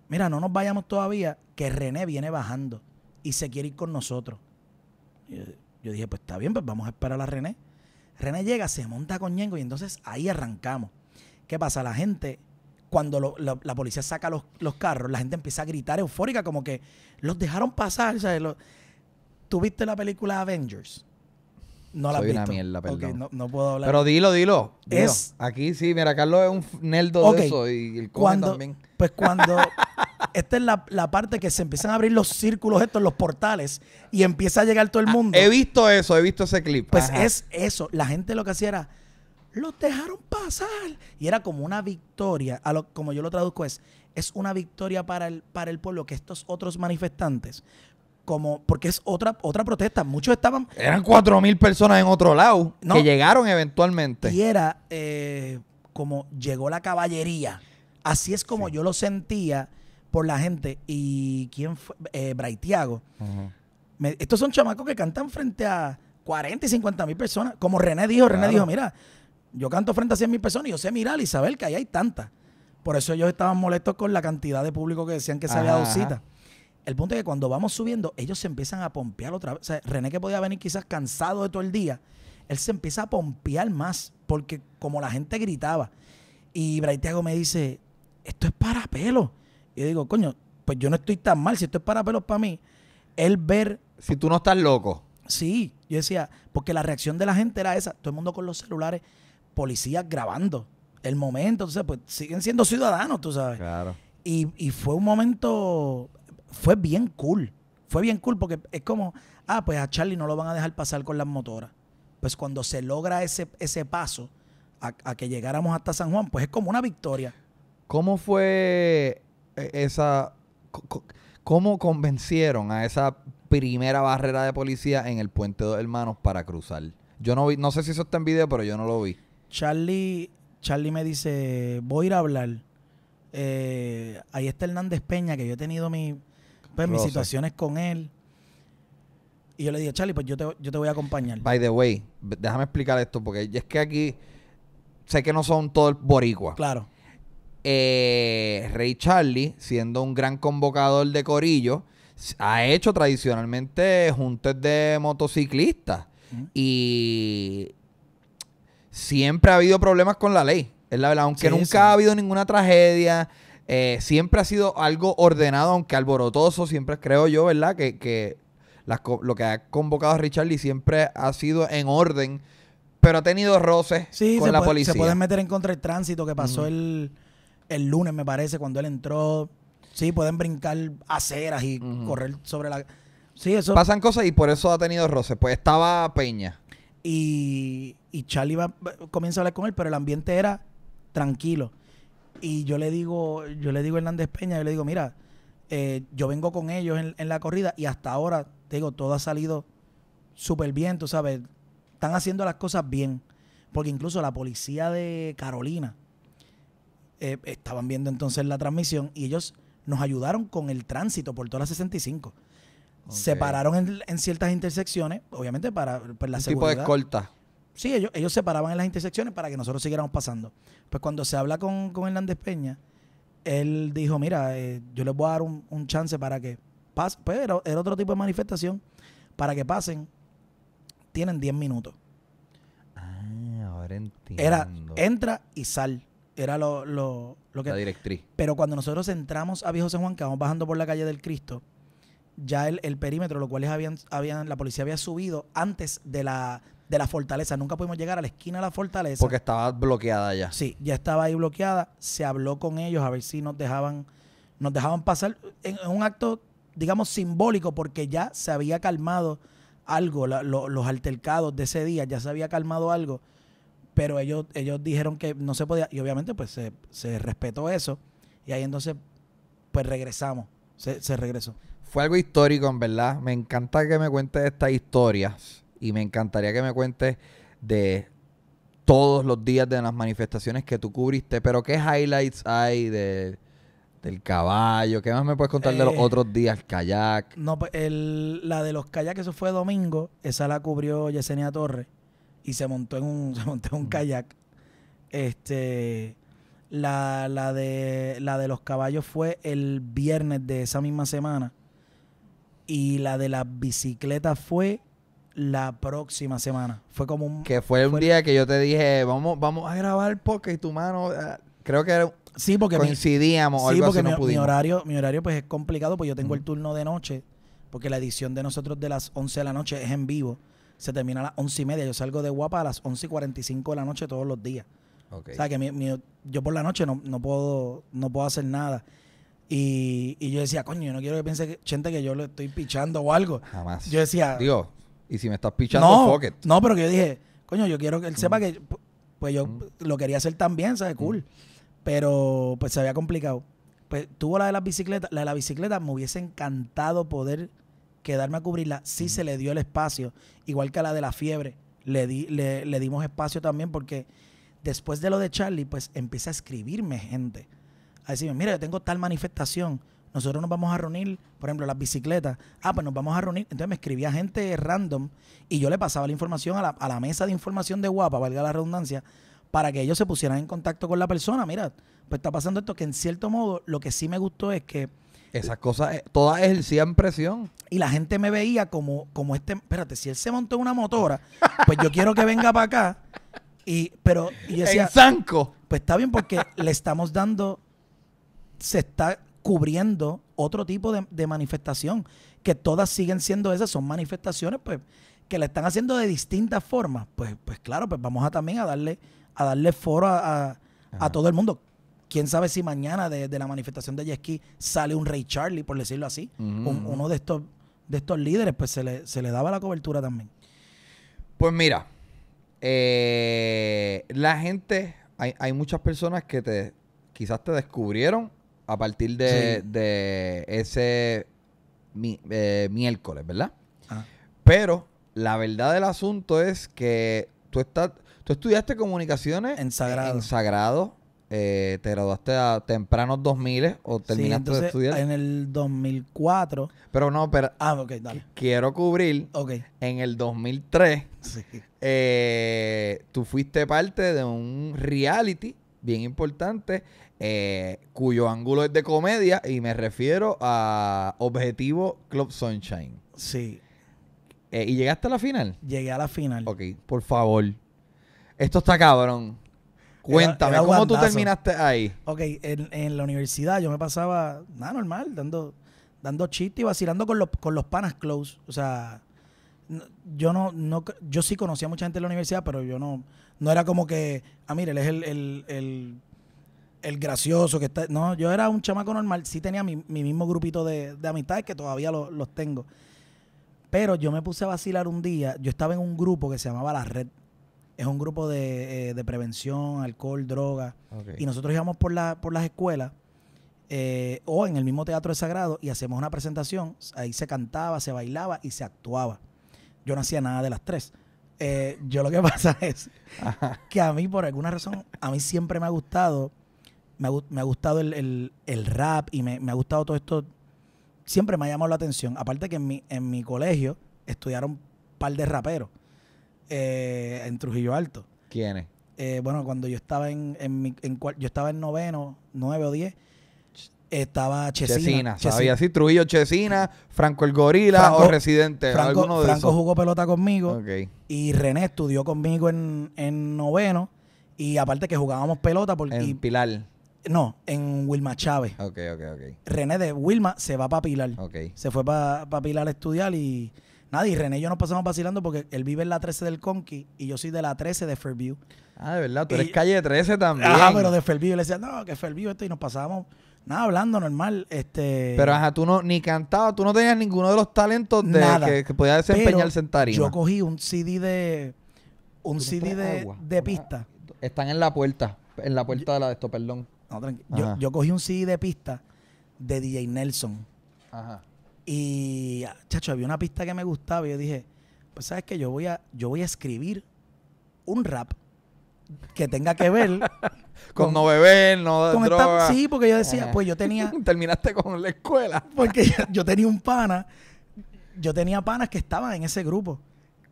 mira, no nos vayamos todavía, que René viene bajando y se quiere ir con nosotros. Yo dije, pues está bien, pues vamos a esperar a René. René llega, se monta con Ñengo y entonces ahí arrancamos. ¿Qué pasa? La gente, cuando la policía saca los, carros, la gente empieza a gritar eufórica, como que los dejaron pasar. ¿sabes? ¿Tú la película Avengers? No la vi visto. una no, puedo hablar. Pero dilo, dilo. Es, Aquí sí, mira, Carlos es un nerdo de eso y el cuando, también. Pues cuando, (laughs) esta es la, parte que se empiezan a abrir los círculos estos, los portales, y empieza a llegar todo el ah, mundo. he visto eso, he visto ese clip. Pues es eso. La gente lo que hacía era, los dejaron pasar. Y era como una victoria, a como yo lo traduzco es, es una victoria para el, para el pueblo que estos otros manifestantes como porque es otra otra protesta. Muchos estaban. Eran cuatro mil personas en otro lado no, que llegaron eventualmente. Y era eh, como llegó la caballería. Así es como yo lo sentía por la gente. ¿Y quién fue? Eh, estos son chamacos que cantan frente a 40 y 50 mil personas. Como René dijo, René dijo, mira, yo canto frente a 100 mil personas y yo sé mirar y que ahí hay tantas. Por eso ellos estaban molestos con la cantidad de público que decían que se había dado cita. El punto es que cuando vamos subiendo, ellos se empiezan a pompear otra vez. René que podía venir quizás cansado de todo el día, él se empieza a pompear más porque como la gente gritaba. Y Braithiago me dice, esto es para pelo. Y digo, coño, pues yo no estoy tan mal, si esto es para pelos para mí, el ver... Si tú no estás loco. Sí, yo decía, porque la reacción de la gente era esa, todo el mundo con los celulares, policías grabando el momento, entonces pues siguen siendo ciudadanos, tú sabes. Claro. Y, fue un momento, fue bien cool, fue bien cool porque es como, ah, pues a Charlie no lo van a dejar pasar con las motoras. Pues cuando se logra ese, ese paso a, a que llegáramos hasta San Juan, pues es como una victoria. ¿Cómo fue e, esa... ¿Cómo convencieron a esa primera barrera de policía en el puente de hermanos para cruzar? Yo no vi, no sé si eso está en video, pero yo no lo vi. Charlie, Charlie me dice, voy a ir a hablar. Eh, ahí está Hernández Peña, que yo he tenido pues, mis situaciones con él. Y yo le dije, Charlie, pues yo te, yo te voy a acompañar. By the way, déjame explicar esto, porque es que aquí sé que no son todos boricuas. Claro eh, Ray Charlie, siendo un gran convocador de corillo, ha hecho tradicionalmente juntes de motociclistas. Y siempre ha habido problemas con la ley. Es la verdad, aunque nunca ha habido ninguna tragedia, eh, siempre ha sido algo ordenado, aunque alborotoso, siempre creo yo, ¿verdad? Que, lo que ha convocado a Richard siempre ha sido en orden, pero ha tenido roces con la policía. Se pueden meter en contra el tránsito que pasó el el lunes, me parece, cuando él entró. Sí, pueden brincar aceras y correr sobre la. Sí, eso. Pasan cosas y por eso ha tenido roce. Pues estaba Peña. Y, y Charlie comienza a hablar con él, pero el ambiente era tranquilo. Y yo le digo, yo le digo a Hernández Peña, yo le digo, mira, eh, yo vengo con ellos en, la corrida y hasta ahora, te digo, todo ha salido súper bien, tú sabes. Están haciendo las cosas bien. Porque incluso la policía de Carolina, eh, estaban viendo entonces la transmisión y ellos nos ayudaron con el tránsito por toda la 65. Se pararon en, ciertas intersecciones, obviamente para pues, la Un seguridad. tipo de escolta Sí, ellos, ellos se paraban en las intersecciones para que nosotros siguiéramos pasando. Pues cuando se habla con, con Hernández Peña, él dijo, mira, eh, yo les voy a dar un, chance para que pasen. Pues era, otro tipo de manifestación. Para que pasen, tienen 10 minutos. Ah, ahora entiendo. Era, entra y sal. Era lo, lo, lo que... La directriz. Pero cuando nosotros entramos a Viejo San Juan, que vamos bajando por la calle del Cristo, ya el, perímetro, lo cual habían, habían, la policía había subido antes de la, de la fortaleza. Nunca pudimos llegar a la esquina de la fortaleza. Porque estaba bloqueada ya. Sí, ya estaba ahí bloqueada. Se habló con ellos a ver si nos dejaban, nos dejaban pasar en, un acto, digamos, simbólico, porque ya se había calmado algo, los altercados de ese día, ya se había calmado algo pero ellos, ellos dijeron que no se podía, y obviamente pues se, respetó eso, y ahí entonces pues regresamos, se, regresó. Fue algo histórico, en verdad. Me encanta que me cuentes estas historias y me encantaría que me cuentes de todos los días de las manifestaciones que tú cubriste, pero ¿qué highlights hay de, del caballo? ¿Qué más me puedes contar de los eh, otros días? ¿Kayak? No, pues, el, la de los kayaks, eso fue domingo, esa la cubrió Yesenia Torres y se montó en un, (laughs) se un mm. kayak. Este, la, de, los caballos fue el viernes de esa misma semana. Y la de la bicicleta fue la próxima semana. Fue como un... Que fue, un día que yo te dije, vamos, vamos a grabar porque tu mano... Ah, creo que Sí, porque coincidíamos. Mi, sí, porque mi, no horario, mi horario pues es complicado, pues yo tengo el turno de noche, porque la edición de nosotros de las 11 de la noche es en vivo se termina a las once y media. Yo salgo de guapa a las once y cuarenta y cinco de la noche todos los días. O sea, que yo por la noche no, puedo, no puedo hacer nada. Y, yo decía, coño, yo no quiero que piense gente que yo le estoy pichando o algo. Jamás. Yo decía... Dios, y si me estás pichando, no, No, pero que yo dije, coño, yo quiero que él sepa mm. que... Pues yo mm. lo quería hacer también, ¿sabes? Mm. Cool. Pero pues se había complicado. Pues tuvo la de las bicicletas. La de la bicicleta me hubiese encantado poder quedarme a cubrirla, sí se le dio el espacio, igual que a la de la fiebre, le, le, dimos espacio también porque después de lo de Charlie, pues empieza a escribirme gente, a decirme, mira, yo tengo tal manifestación, nosotros nos vamos a reunir, por ejemplo, las bicicletas, ah, pues nos vamos a reunir, entonces me escribía gente random y yo le pasaba la información a la, a la mesa de información de Guapa, valga la redundancia, para que ellos se pusieran en contacto con la persona, mira, pues está pasando esto, que en cierto modo lo que sí me gustó es que esas cosas, eh, todas ejercían presión. Y la gente me veía como, como este, espérate, si él se montó en una motora, pues yo quiero que venga para acá. Y, pero, y decía, El zanco. Pues está bien porque le estamos dando, se está cubriendo otro tipo de, manifestación, que todas siguen siendo esas, son manifestaciones, pues, que la están haciendo de distintas formas. Pues, pues claro, pues vamos a también a darle, a darle foro a todo el mundo quién sabe si mañana de, la manifestación de Yesquí sale un Rey Charlie, por decirlo así. uno de estos, de estos líderes, pues se le, daba la cobertura también. Pues mira, eh, la gente, hay, muchas personas que te quizás te descubrieron a partir de, ese eh, miércoles, ¿verdad? Ah. Pero la verdad del asunto es que tú estás, tú estudiaste comunicaciones en en sagrado eh, te graduaste a tempranos 2000 o terminaste de estudiar. En el 2004. Pero no, pero. Ah, Quiero cubrir. En el 2003, eh, tú fuiste parte de un reality bien importante eh, cuyo ángulo es de comedia y me refiero a Objetivo Club Sunshine. Sí. Eh, ¿Y llegaste a la final? Llegué a la final. Ok, por favor. Esto está cabrón. Cuéntame, ¿cómo tú terminaste ahí? Ok, en, la universidad yo me pasaba, nada, normal, dando, dando chiste y vacilando con los, con los panas close. O sea, yo no, no, yo sí conocía mucha gente en la universidad, pero yo no, no era como que, ah, mire, él es el, gracioso que está. No, yo era un chamaco normal, sí tenía mi, mismo grupito de, de, amistades que todavía los tengo. Pero yo me puse a vacilar un día, yo estaba en un grupo que se llamaba La Red. Es un grupo de, eh, prevención, alcohol, droga. Y nosotros íbamos por, la, por las escuelas eh, o en el mismo Teatro de Sagrado y hacemos una presentación. Ahí se cantaba, se bailaba y se actuaba. Yo no hacía nada de las tres. Eh, yo lo que (laughs) pasa es que a mí, por alguna razón, a mí siempre me ha gustado, me ha, me ha gustado el, rap y me, me, ha gustado todo esto. Siempre me ha llamado la atención. Aparte que en mi, en mi colegio estudiaron un par de raperos. Eh, en Trujillo Alto. ¿Quiénes? Eh, bueno, cuando yo estaba en, en, mi, en yo estaba en noveno, nueve o diez, estaba Chesina. Chesina, sabía si Trujillo, Chesina, Franco el Gorila o Residente. Franco, alguno de Franco jugó pelota conmigo y René estudió conmigo en, noveno y aparte que jugábamos pelota porque... En Pilar. No, en Wilma Chávez. Ok, ok, ok. René de Wilma se va para Pilar. Ok. Se fue para Pilar a estudiar y Nada, y René y yo nos pasamos vacilando porque él vive en la 13 del Conky y yo soy de la 13 de Fairview. Ah, de verdad, tú eres calle 13 también. Ah, pero de Fairview. le decía, no, que Fairview esto, y nos pasábamos nada hablando normal. Este... Pero ajá, tú no, ni cantabas, tú no tenías ninguno de los talentos de, que, podías podía desempeñarse en Yo cogí un CD de. Un CD de, pista. Están en la puerta, en la puerta de la de esto, perdón. No, tranquilo. yo cogí un CD de pista de DJ Nelson. Ajá. Y, chacho, había una pista que me gustaba y yo dije, pues sabes que yo voy a, yo voy a escribir un rap que tenga que ver (laughs) con, no beber, no con sí, porque yo decía, eh. pues yo tenía (laughs) terminaste con la escuela. porque yo, tenía un pana, yo tenía panas que estaban en ese grupo.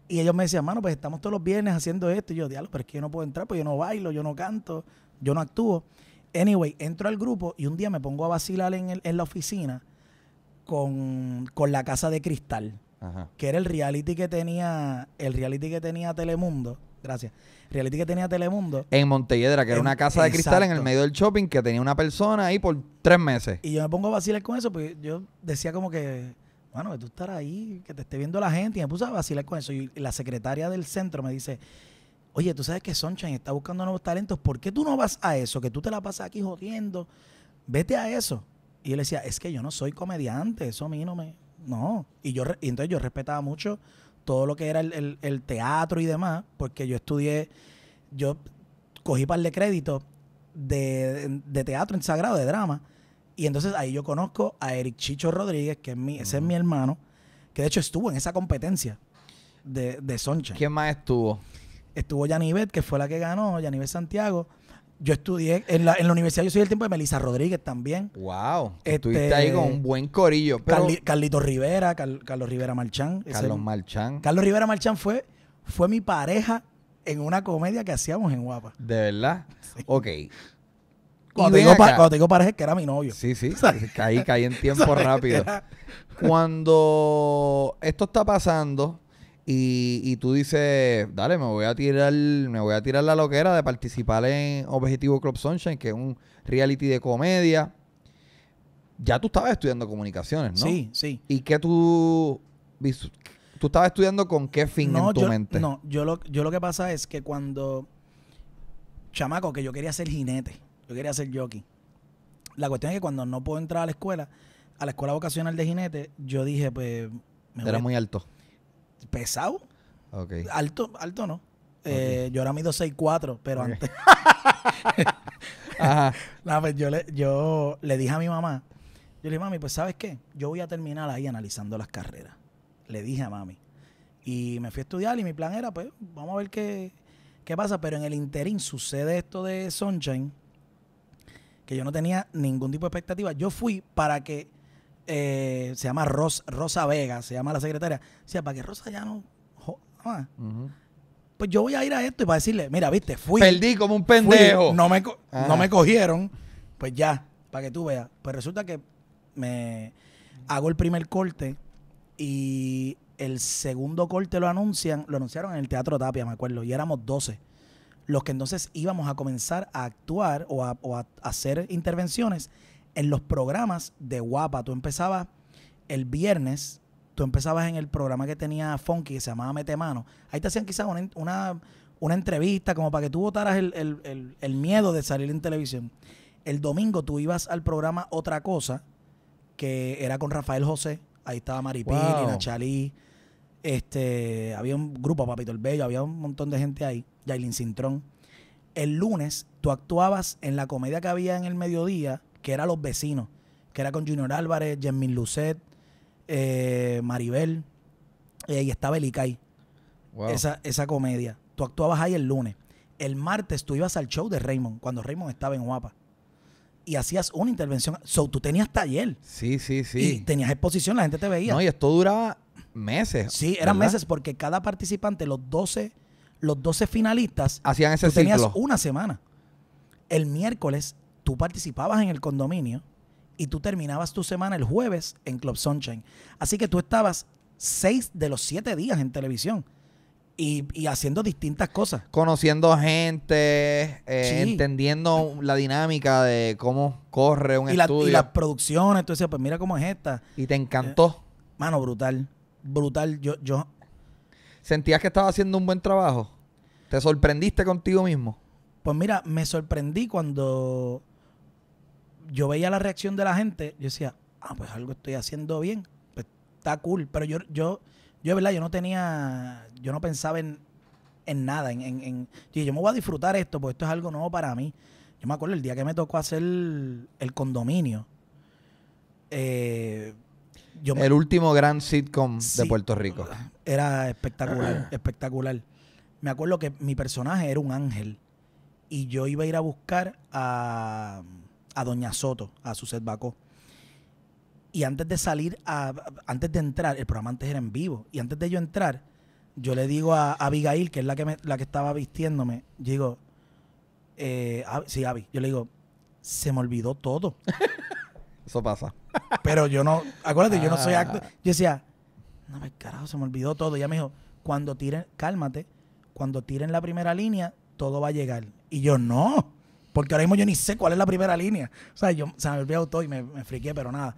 Y ellos me decían, "Mano, pues estamos todos los viernes haciendo esto." Y yo, "Diablo, pero es que yo no puedo entrar, pues yo no bailo, yo no canto, yo no actúo." Anyway, entro al grupo y un día me pongo a vacilar en, en la oficina con, La Casa de Cristal, que era el reality que tenía, el reality que tenía Telemundo. Gracias. Reality que tenía Telemundo. En Montelledra, que era una casa de cristal en el medio del shopping que tenía una persona ahí por tres meses. Y yo me pongo a vacilar con eso, porque yo decía como que, bueno, que tú estar ahí, que te esté viendo la gente. Y me puse a vacilar con eso. Y la secretaria del centro me dice, oye, tú sabes que Sonchan está buscando nuevos talentos, ¿por qué tú no vas a eso? Que tú te la pasas aquí jodiendo. Vete a eso. Y yo decía, es que yo no soy comediante, eso a mí no me... No. Y, yo, y entonces yo respetaba mucho todo lo que era el, el, teatro y demás, porque yo estudié, yo cogí par de créditos de, de, teatro en Sagrado, de drama, y entonces ahí yo conozco a Eric Chicho Rodríguez, que es mi, ese es mi hermano, que de hecho estuvo en esa competencia de, de Soncha. ¿Quién más estuvo? Estuvo Yanivet, que fue la que ganó, Yanivet Santiago. Yo estudié en la, universidad, yo soy el tiempo de Melissa Rodríguez también. ¡Wow! Este, estuviste ahí con un buen corillo. Pero... Rivera, Carlos Rivera Marchán. Carlos Marchán. Carlos Rivera Marchán fue, fue mi pareja en una comedia que hacíamos en Guapa. ¿De verdad? Ok. Cuando te, digo pareja pareja, que era mi novio. Sí, sí. Caí, (laughs) caí en (laughs) tiempo rápido. Cuando esto está pasando, y, y, tú dices, dale, me voy a tirar, me voy a tirar la loquera de participar en Objetivo Club Sunshine, que es un reality de comedia. Ya tú estabas estudiando comunicaciones, ¿no? Sí, sí. ¿Y qué tú tú estabas estudiando con qué fin en tu mente? No, yo lo, yo lo que pasa es que cuando chamaco que yo quería ser jinete, yo quería ser jockey. La cuestión es que cuando no puedo entrar a la escuela, a la escuela vocacional de jinete, yo dije, pues Era muy alto pesado. Okay. Alto, alto no. Eh, yo ahora mido 6'4, pero antes. (laughs) (laughs) No, pues yo le, yo le dije a mi mamá, yo le dije, mami, pues ¿sabes qué? Yo voy a terminar ahí analizando las carreras. Le dije a mami. Y me fui a estudiar y mi plan era, pues, vamos a ver qué, qué pasa. Pero en el interín sucede esto de Sunshine, que yo no tenía ningún tipo de expectativa. Yo fui para que eh, se llama Rosa, Vega, se llama la secretaria. sea, para que Rosa ya no. Ah, pues yo voy a ir a esto y para decirle, mira, viste, fui. Perdí como un pendejo. no, me, no ah. me cogieron. Pues ya, para que tú veas. Pues resulta que me hago el primer corte y el segundo corte lo anuncian, lo anunciaron en el Teatro Tapia, me acuerdo, y éramos 12. Los que entonces íbamos a comenzar a actuar o o a hacer intervenciones en los programas de Guapa, tú empezabas el viernes, tú empezabas en el programa que tenía Funky, que se llamaba Mete Mano. Ahí te hacían quizás una, una, entrevista como para que tú votaras el, miedo de salir en televisión. El domingo tú ibas al programa Otra Cosa, que era con Rafael José. Ahí estaba Maripil, y Nachalí. Este, había un grupo, Papito el Bello, había un montón de gente ahí. Yailin Cintrón. El lunes tú actuabas en la comedia que había en el mediodía, que era Los Vecinos, que era con Junior Álvarez, Jasmine Lucet, eh, Maribel, eh, y estaba el Esa, comedia. Tú actuabas ahí el lunes. El martes tú ibas al show de Raymond, cuando Raymond estaba en Guapa. Y hacías una intervención. So, tú tenías taller. Sí, sí, sí. Y tenías exposición, la gente te veía. No, y esto duraba meses. Sí, eran meses porque cada participante, los 12, los 12 finalistas, hacían ese tú tenías una semana. El miércoles tú participabas en el condominio y tú terminabas tu semana el jueves en Club Sunshine. Así que tú estabas seis de los siete días en televisión. Y, haciendo distintas cosas. Conociendo gente, eh, entendiendo la dinámica de cómo corre un estudio. y las producciones, tú pues mira cómo es esta. Y te eh, encantó. mano, brutal. Brutal. Yo, yo. ¿Sentías que estabas haciendo un buen trabajo? ¿Te sorprendiste contigo mismo? Pues mira, me sorprendí cuando yo veía la reacción de la gente, yo decía, ah, pues algo estoy haciendo bien, pues está cool, pero yo, yo, yo verdad, yo no tenía, yo no pensaba en, en nada, en, yo, me voy a disfrutar esto, porque esto es algo nuevo para mí. Yo me acuerdo el día que me tocó hacer el, condominio. Eh, yo el último gran sitcom de Puerto Rico. Era espectacular, (clears throat) espectacular. Me acuerdo que mi personaje era un ángel y yo iba a ir a buscar a a Doña Soto, a Suset Bacó. Y antes de salir, a, antes de entrar, el programa antes era en vivo, y antes de yo entrar, yo le digo a, Abigail, que es la que, me, la que estaba vistiéndome, yo digo, eh, sí, Abby, yo le digo, se me olvidó todo. (laughs) Eso pasa. Pero yo no, acuérdate, yo no soy ah. actor. Yo decía, no me carajo, se me olvidó todo. Y ella me dijo, cuando tiren, cálmate, cuando tiren la primera línea, todo va a llegar. Y yo, no. Porque ahora mismo yo ni sé cuál es la primera línea. O sea, yo se me olvidó todo y me, friqué, pero nada.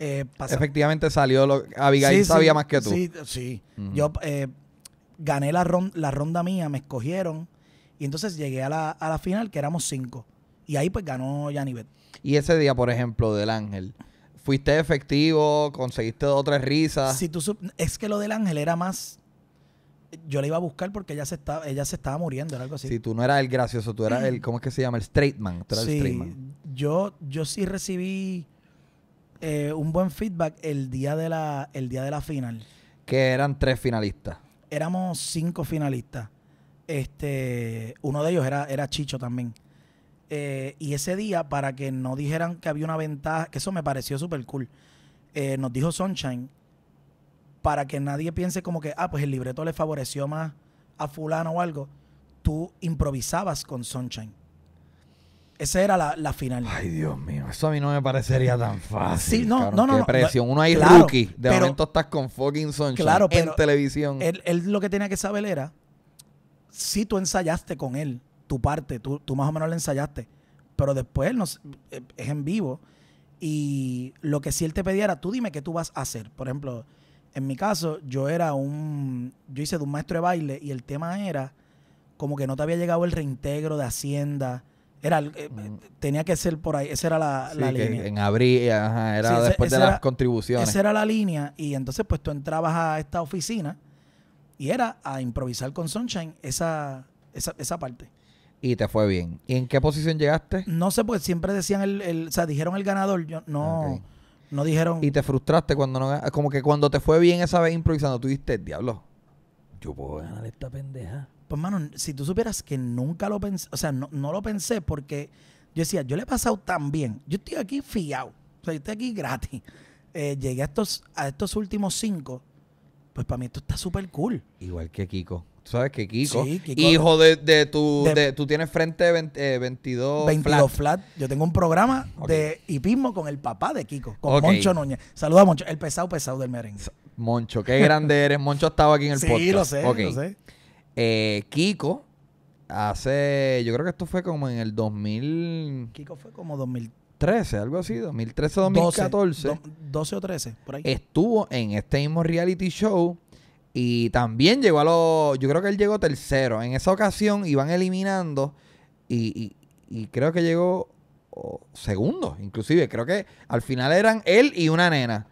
Eh, Efectivamente salió lo Abigail sabía más que tú. Sí, sí. Yo eh, gané la, la ronda mía, me escogieron. Y entonces llegué a la, final, que éramos cinco. Y ahí pues ganó Yanivet. Y ese día, por ejemplo, del Ángel, ¿fuiste efectivo? ¿Conseguiste otras o risas? Si tú es que lo del Ángel era más yo la iba a buscar porque ella se estaba, ella se estaba muriendo, era algo así. Si sí, tú no eras el gracioso, tú eras el, ¿cómo es que se llama? El straight man. Yo, yo sí recibí eh, un buen feedback el día de la, el día de la final. Que eran tres finalistas. Éramos cinco finalistas. Este, uno de ellos era, era Chicho también. Eh, y ese día, para que no dijeran que había una ventaja, que eso me pareció súper cool. Eh, nos dijo Sunshine para que nadie piense como que, ah, pues el libreto le favoreció más a fulano o algo, tú improvisabas con Sunshine. Esa era la, la, final. Ay, Dios mío, eso a mí no me parecería tan fácil. Sí, no, no, no. Qué Uno ahí rookie. De momento estás con fucking Sunshine en televisión. Él, él, lo que tenía que saber era si tú ensayaste con él, tu parte, tú, más o menos le ensayaste. Pero después él eh, es en vivo. Y lo que si él te pediera... tú dime qué tú vas a hacer. Por ejemplo, en mi caso, yo era un. Yo hice de un maestro de baile y el tema era como que no te había llegado el reintegro de Hacienda. Era, eh, eh, mm. Tenía que ser por ahí, esa era la, línea. En abril, ajá, era después de las contribuciones. Esa era la línea, y entonces, pues tú entrabas a esta oficina y era a improvisar con Sunshine esa, esa, esa parte. Y te fue bien. ¿Y en qué posición llegaste? No sé, pues siempre decían el, el o sea, dijeron el ganador. Yo no. No dijeron. Y te frustraste cuando no Como que cuando te fue bien esa vez improvisando, tú diste, diablo, yo puedo ganar esta pendeja. Pues, mano, si tú supieras que nunca lo pensé, o sea, no, no lo pensé porque yo decía, yo le he pasado tan bien. Yo estoy aquí fiado. O sea, yo estoy aquí gratis. Eh, llegué a estos, a estos últimos cinco. Pues para mí esto está súper cool. Igual que Kiko. Tú sabes que Kiko, hijo de, de tu... tú tienes frente 22, eh, flat. Yo tengo un programa de hipismo con el papá de Kiko, con Moncho Núñez. Saluda a Moncho, el pesado pesado del merengue. Moncho, qué grande eres. Moncho estaba aquí en el podcast. Sí, lo sé, eh, Kiko hace... Yo creo que esto fue como en el 2000... Kiko fue como 2013, algo así, 2013, 2014. 12, 12, o 13, por ahí. Estuvo en este mismo reality show y también llegó a los. Yo creo que él llegó tercero. En esa ocasión iban eliminando. Y, creo que llegó segundo, inclusive. Creo que al final eran él y una nena.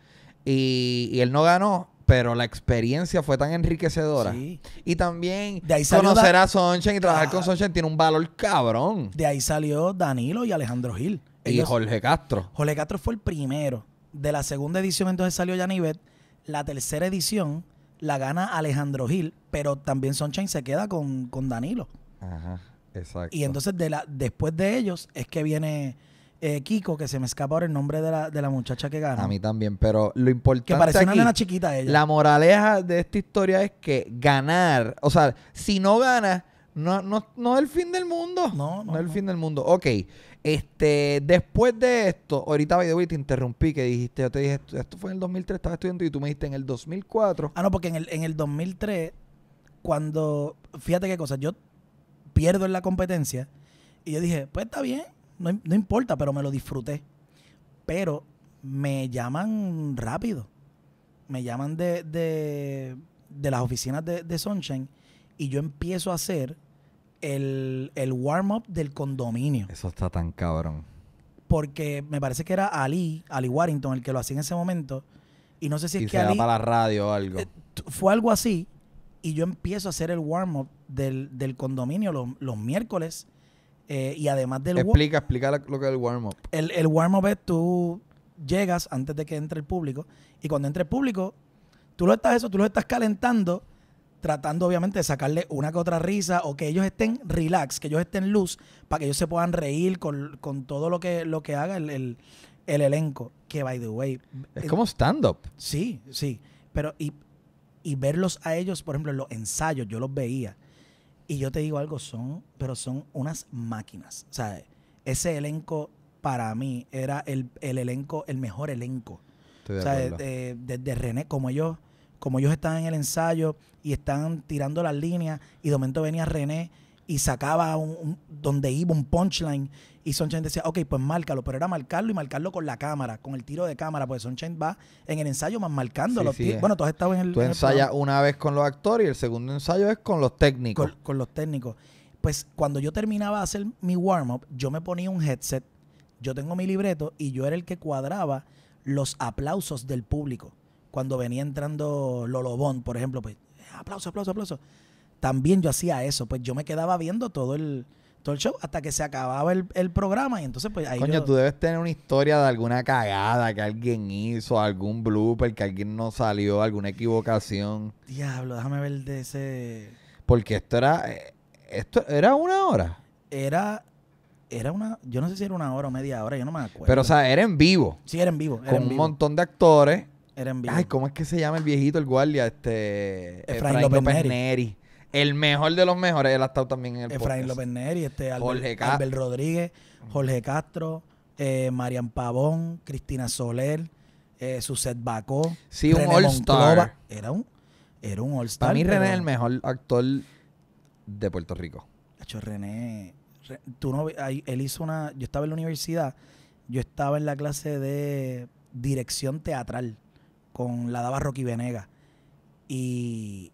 Y, él no ganó. Pero la experiencia fue tan enriquecedora. Y también conocer a Sonchen y trabajar con ah. Sonchen tiene un valor cabrón. De ahí salió Danilo y Alejandro Gil. y Jorge Castro. Jorge Castro fue el primero. De la segunda edición entonces salió Yanivet. La tercera edición la gana Alejandro Gil, pero también Sunshine se queda con, Danilo. Ajá, exacto. Y entonces de la, después de ellos es que viene eh, Kiko, que se me escapa ahora el nombre de la, muchacha que gana. A mí también, pero lo importante. Que parece una nena chiquita ella. La moraleja de esta historia es que ganar, o sea, si no gana, no, no, no es el fin del mundo. No, no. no es el fin del mundo. Ok. Este, después de esto, ahorita te interrumpí que dijiste, yo te dije, esto fue en el 2003, estaba estudiando y tú me dijiste en el 2004. Ah, no, porque en el, en el 2003, cuando, fíjate qué cosa, yo pierdo en la competencia y yo dije, pues está bien, no, importa, pero me lo disfruté. Pero me llaman rápido, me llaman de, de, de las oficinas de, de Sunshine y yo empiezo a hacer el, warm-up del condominio. Eso está tan cabrón. Porque me parece que era Ali, Ali Warrington, el que lo hacía en ese momento. Y no sé si es que Ali. para la radio o algo. Eh, fue algo así. Y yo empiezo a hacer el warm-up del, condominio los, miércoles. Eh, y además del Explica, explica lo que es el warm-up. El, warm-up es tú llegas antes de que entre el público. Y cuando entre el público, tú lo estás eso, tú lo estás calentando tratando obviamente de sacarle una que otra risa o que ellos estén relax, que ellos estén luz, para que ellos se puedan reír con, todo lo que, lo que haga el, elenco. Que, by the way... Es eh, como stand-up. Sí, sí. Pero y, verlos a ellos, por ejemplo, en los ensayos, yo los veía. Y yo te digo algo, son, pero son unas máquinas. O sea, ese elenco para mí era el, elenco, el mejor elenco. o sea, eh, desde de, René, como ellos, como ellos estaban en el ensayo, y están tirando las líneas y de momento venía René y sacaba un, donde iba un punchline y Sunshine decía, ok, pues márcalo, pero era marcarlo y marcarlo con la cámara, con el tiro de cámara, pues Sunshine va en el ensayo más marcando los eh. Bueno, tú has estado en el... Tú ensayas una vez con los actores y el segundo ensayo es con los técnicos. Con, con los técnicos. Pues cuando yo terminaba de hacer mi warm-up, yo me ponía un headset, yo tengo mi libreto y yo era el que cuadraba los aplausos del público. Cuando venía entrando Lolobón, por ejemplo, pues aplauso, aplauso, aplauso. También yo hacía eso, pues yo me quedaba viendo todo el, todo el show hasta que se acababa el, programa y entonces pues ahí Coño, tú debes tener una historia de alguna cagada que alguien hizo, algún blooper que alguien no salió, alguna equivocación. Diablo, déjame ver de ese... Porque esto era... Eh, esto era una hora. Era era una, yo no sé si era una hora o media hora, yo no me acuerdo. Pero, o sea, era en vivo. Sí, era en vivo. con un montón de actores Ay, ¿cómo es que se llama el viejito, el guardia? Este. Eh, Efraín, López, Neri. El mejor de los mejores, él ha estado también en el Efraín López Neri, este, Rodríguez, Jorge Castro, eh, Marian Pavón, Cristina Soler, eh, Suset Bacó. Sí, un All-Star. Era un, era un All-Star. Para mí, René es el mejor actor de Puerto Rico. hecho, René. tú no, él hizo una. Yo estaba en la universidad, yo estaba en la clase de dirección teatral con la daba Rocky Venega. Y,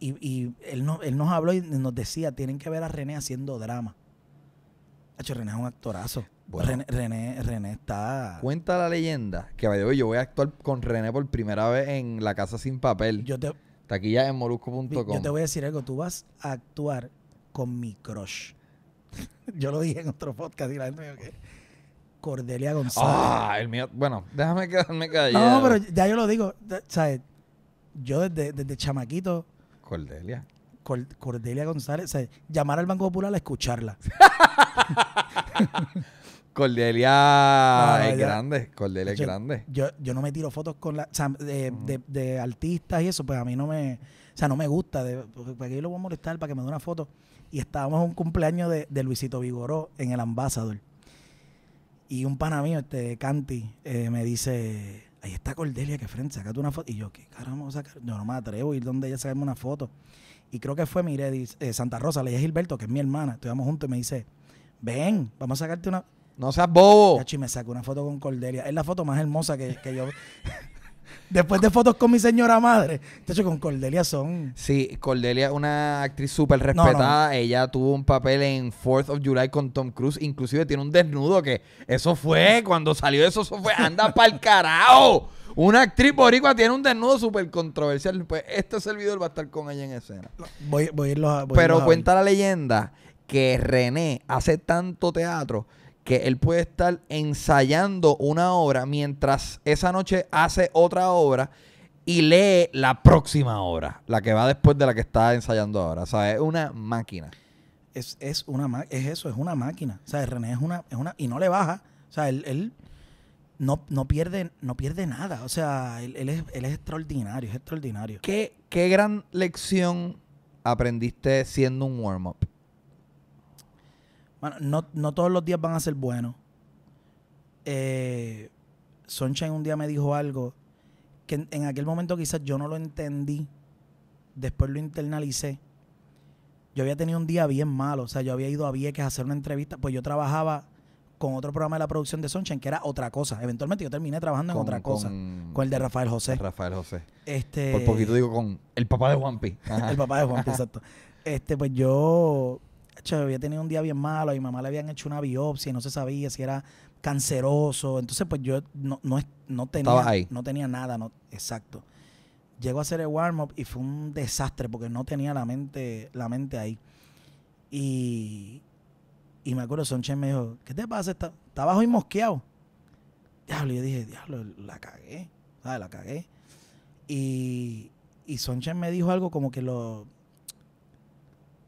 y, él, él, nos habló y nos decía, tienen que ver a René haciendo drama. hecho René es un actorazo. René, René, está... Cuenta la leyenda que yo voy a actuar con René por primera vez en La Casa Sin Papel. Yo te... Taquilla en morusco.com... Yo te voy a decir algo, tú vas a actuar con mi crush. (laughs) yo lo dije en otro podcast y la gente me dijo que... Cordelia González. Ah, el mío. Bueno, déjame quedarme callado. No, pero ya yo lo digo. ¿Sabes? Yo desde, desde chamaquito. Cordelia. Cordelia González. Llamar al Banco Popular a escucharla. (laughs) Cordelia es grande. Cordelia es grande. Yo, no me tiro fotos con la, o sea, de, de, artistas y eso, pues a mí no me. O sea, no me gusta. De, qué lo voy a molestar para que me dé una foto. Y estábamos en un cumpleaños de, de Luisito Vigoró en el Ambassador. Y un pana mío, este Canti, eh, me dice, ahí está Cordelia que frente, sacate una foto. Y yo, ¿qué vamos a sacar? Yo no me atrevo a ir donde ella sacarme una foto. Y creo que fue, mire, eh, Santa Rosa, le dije Gilberto, que es mi hermana, estuvimos juntos y me dice, ven, vamos a sacarte una... No seas bobo. y me sacó una foto con Cordelia. Es la foto más hermosa que, que yo... Después de fotos con mi señora madre. De hecho, con Cordelia son. Sí, Cordelia una actriz súper respetada. Ella tuvo un papel en Fourth of July con Tom Cruise. Inclusive tiene un desnudo que eso fue, cuando salió eso, eso fue, anda pa'l carajo. Una actriz boricua tiene un desnudo súper controversial. Pues este servidor va a estar con ella en escena. Voy, voy a irlo a, Pero cuenta la leyenda que René hace tanto teatro que él puede estar ensayando una obra mientras esa noche hace otra obra y lee la próxima obra, la que va después de la que está ensayando ahora. O sea, es una máquina. Es, es una es eso, es una máquina. O sea, René es una, una y no le baja. O sea, él, no, no, pierde, no pierde nada. O sea, él, es, extraordinario, es extraordinario. ¿Qué, ¿Qué gran lección aprendiste siendo un warm-up? Bueno, no, no todos los días van a ser buenos. Eh, Sunshine un día me dijo algo que en, aquel momento quizás yo no lo entendí, después lo internalicé. Yo había tenido un día bien malo, o sea, yo había ido a Vieques a hacer una entrevista, pues yo trabajaba con otro programa de la producción de Sunshine que era otra cosa. Eventualmente yo terminé trabajando en otra cosa, con, el de Rafael José. Rafael José. Este, Por poquito digo con el papá de Juanpi. (laughs) el papá de Juanpi, exacto. Este, pues yo había tenido un día bien malo, a mi mamá le habían hecho una biopsia y no se sabía si era canceroso. Entonces, pues yo no, no, no tenía, no tenía nada, no, exacto. Llego a hacer el warm-up y fue un desastre porque no tenía la mente, la mente ahí. Y, me acuerdo, Sonchen me dijo, ¿qué te pasa? Está, bajo hoy mosqueado. Diablo, yo dije, diablo, la cagué. ¿Sabes? La cagué. Y, y Sonchen me dijo algo como que lo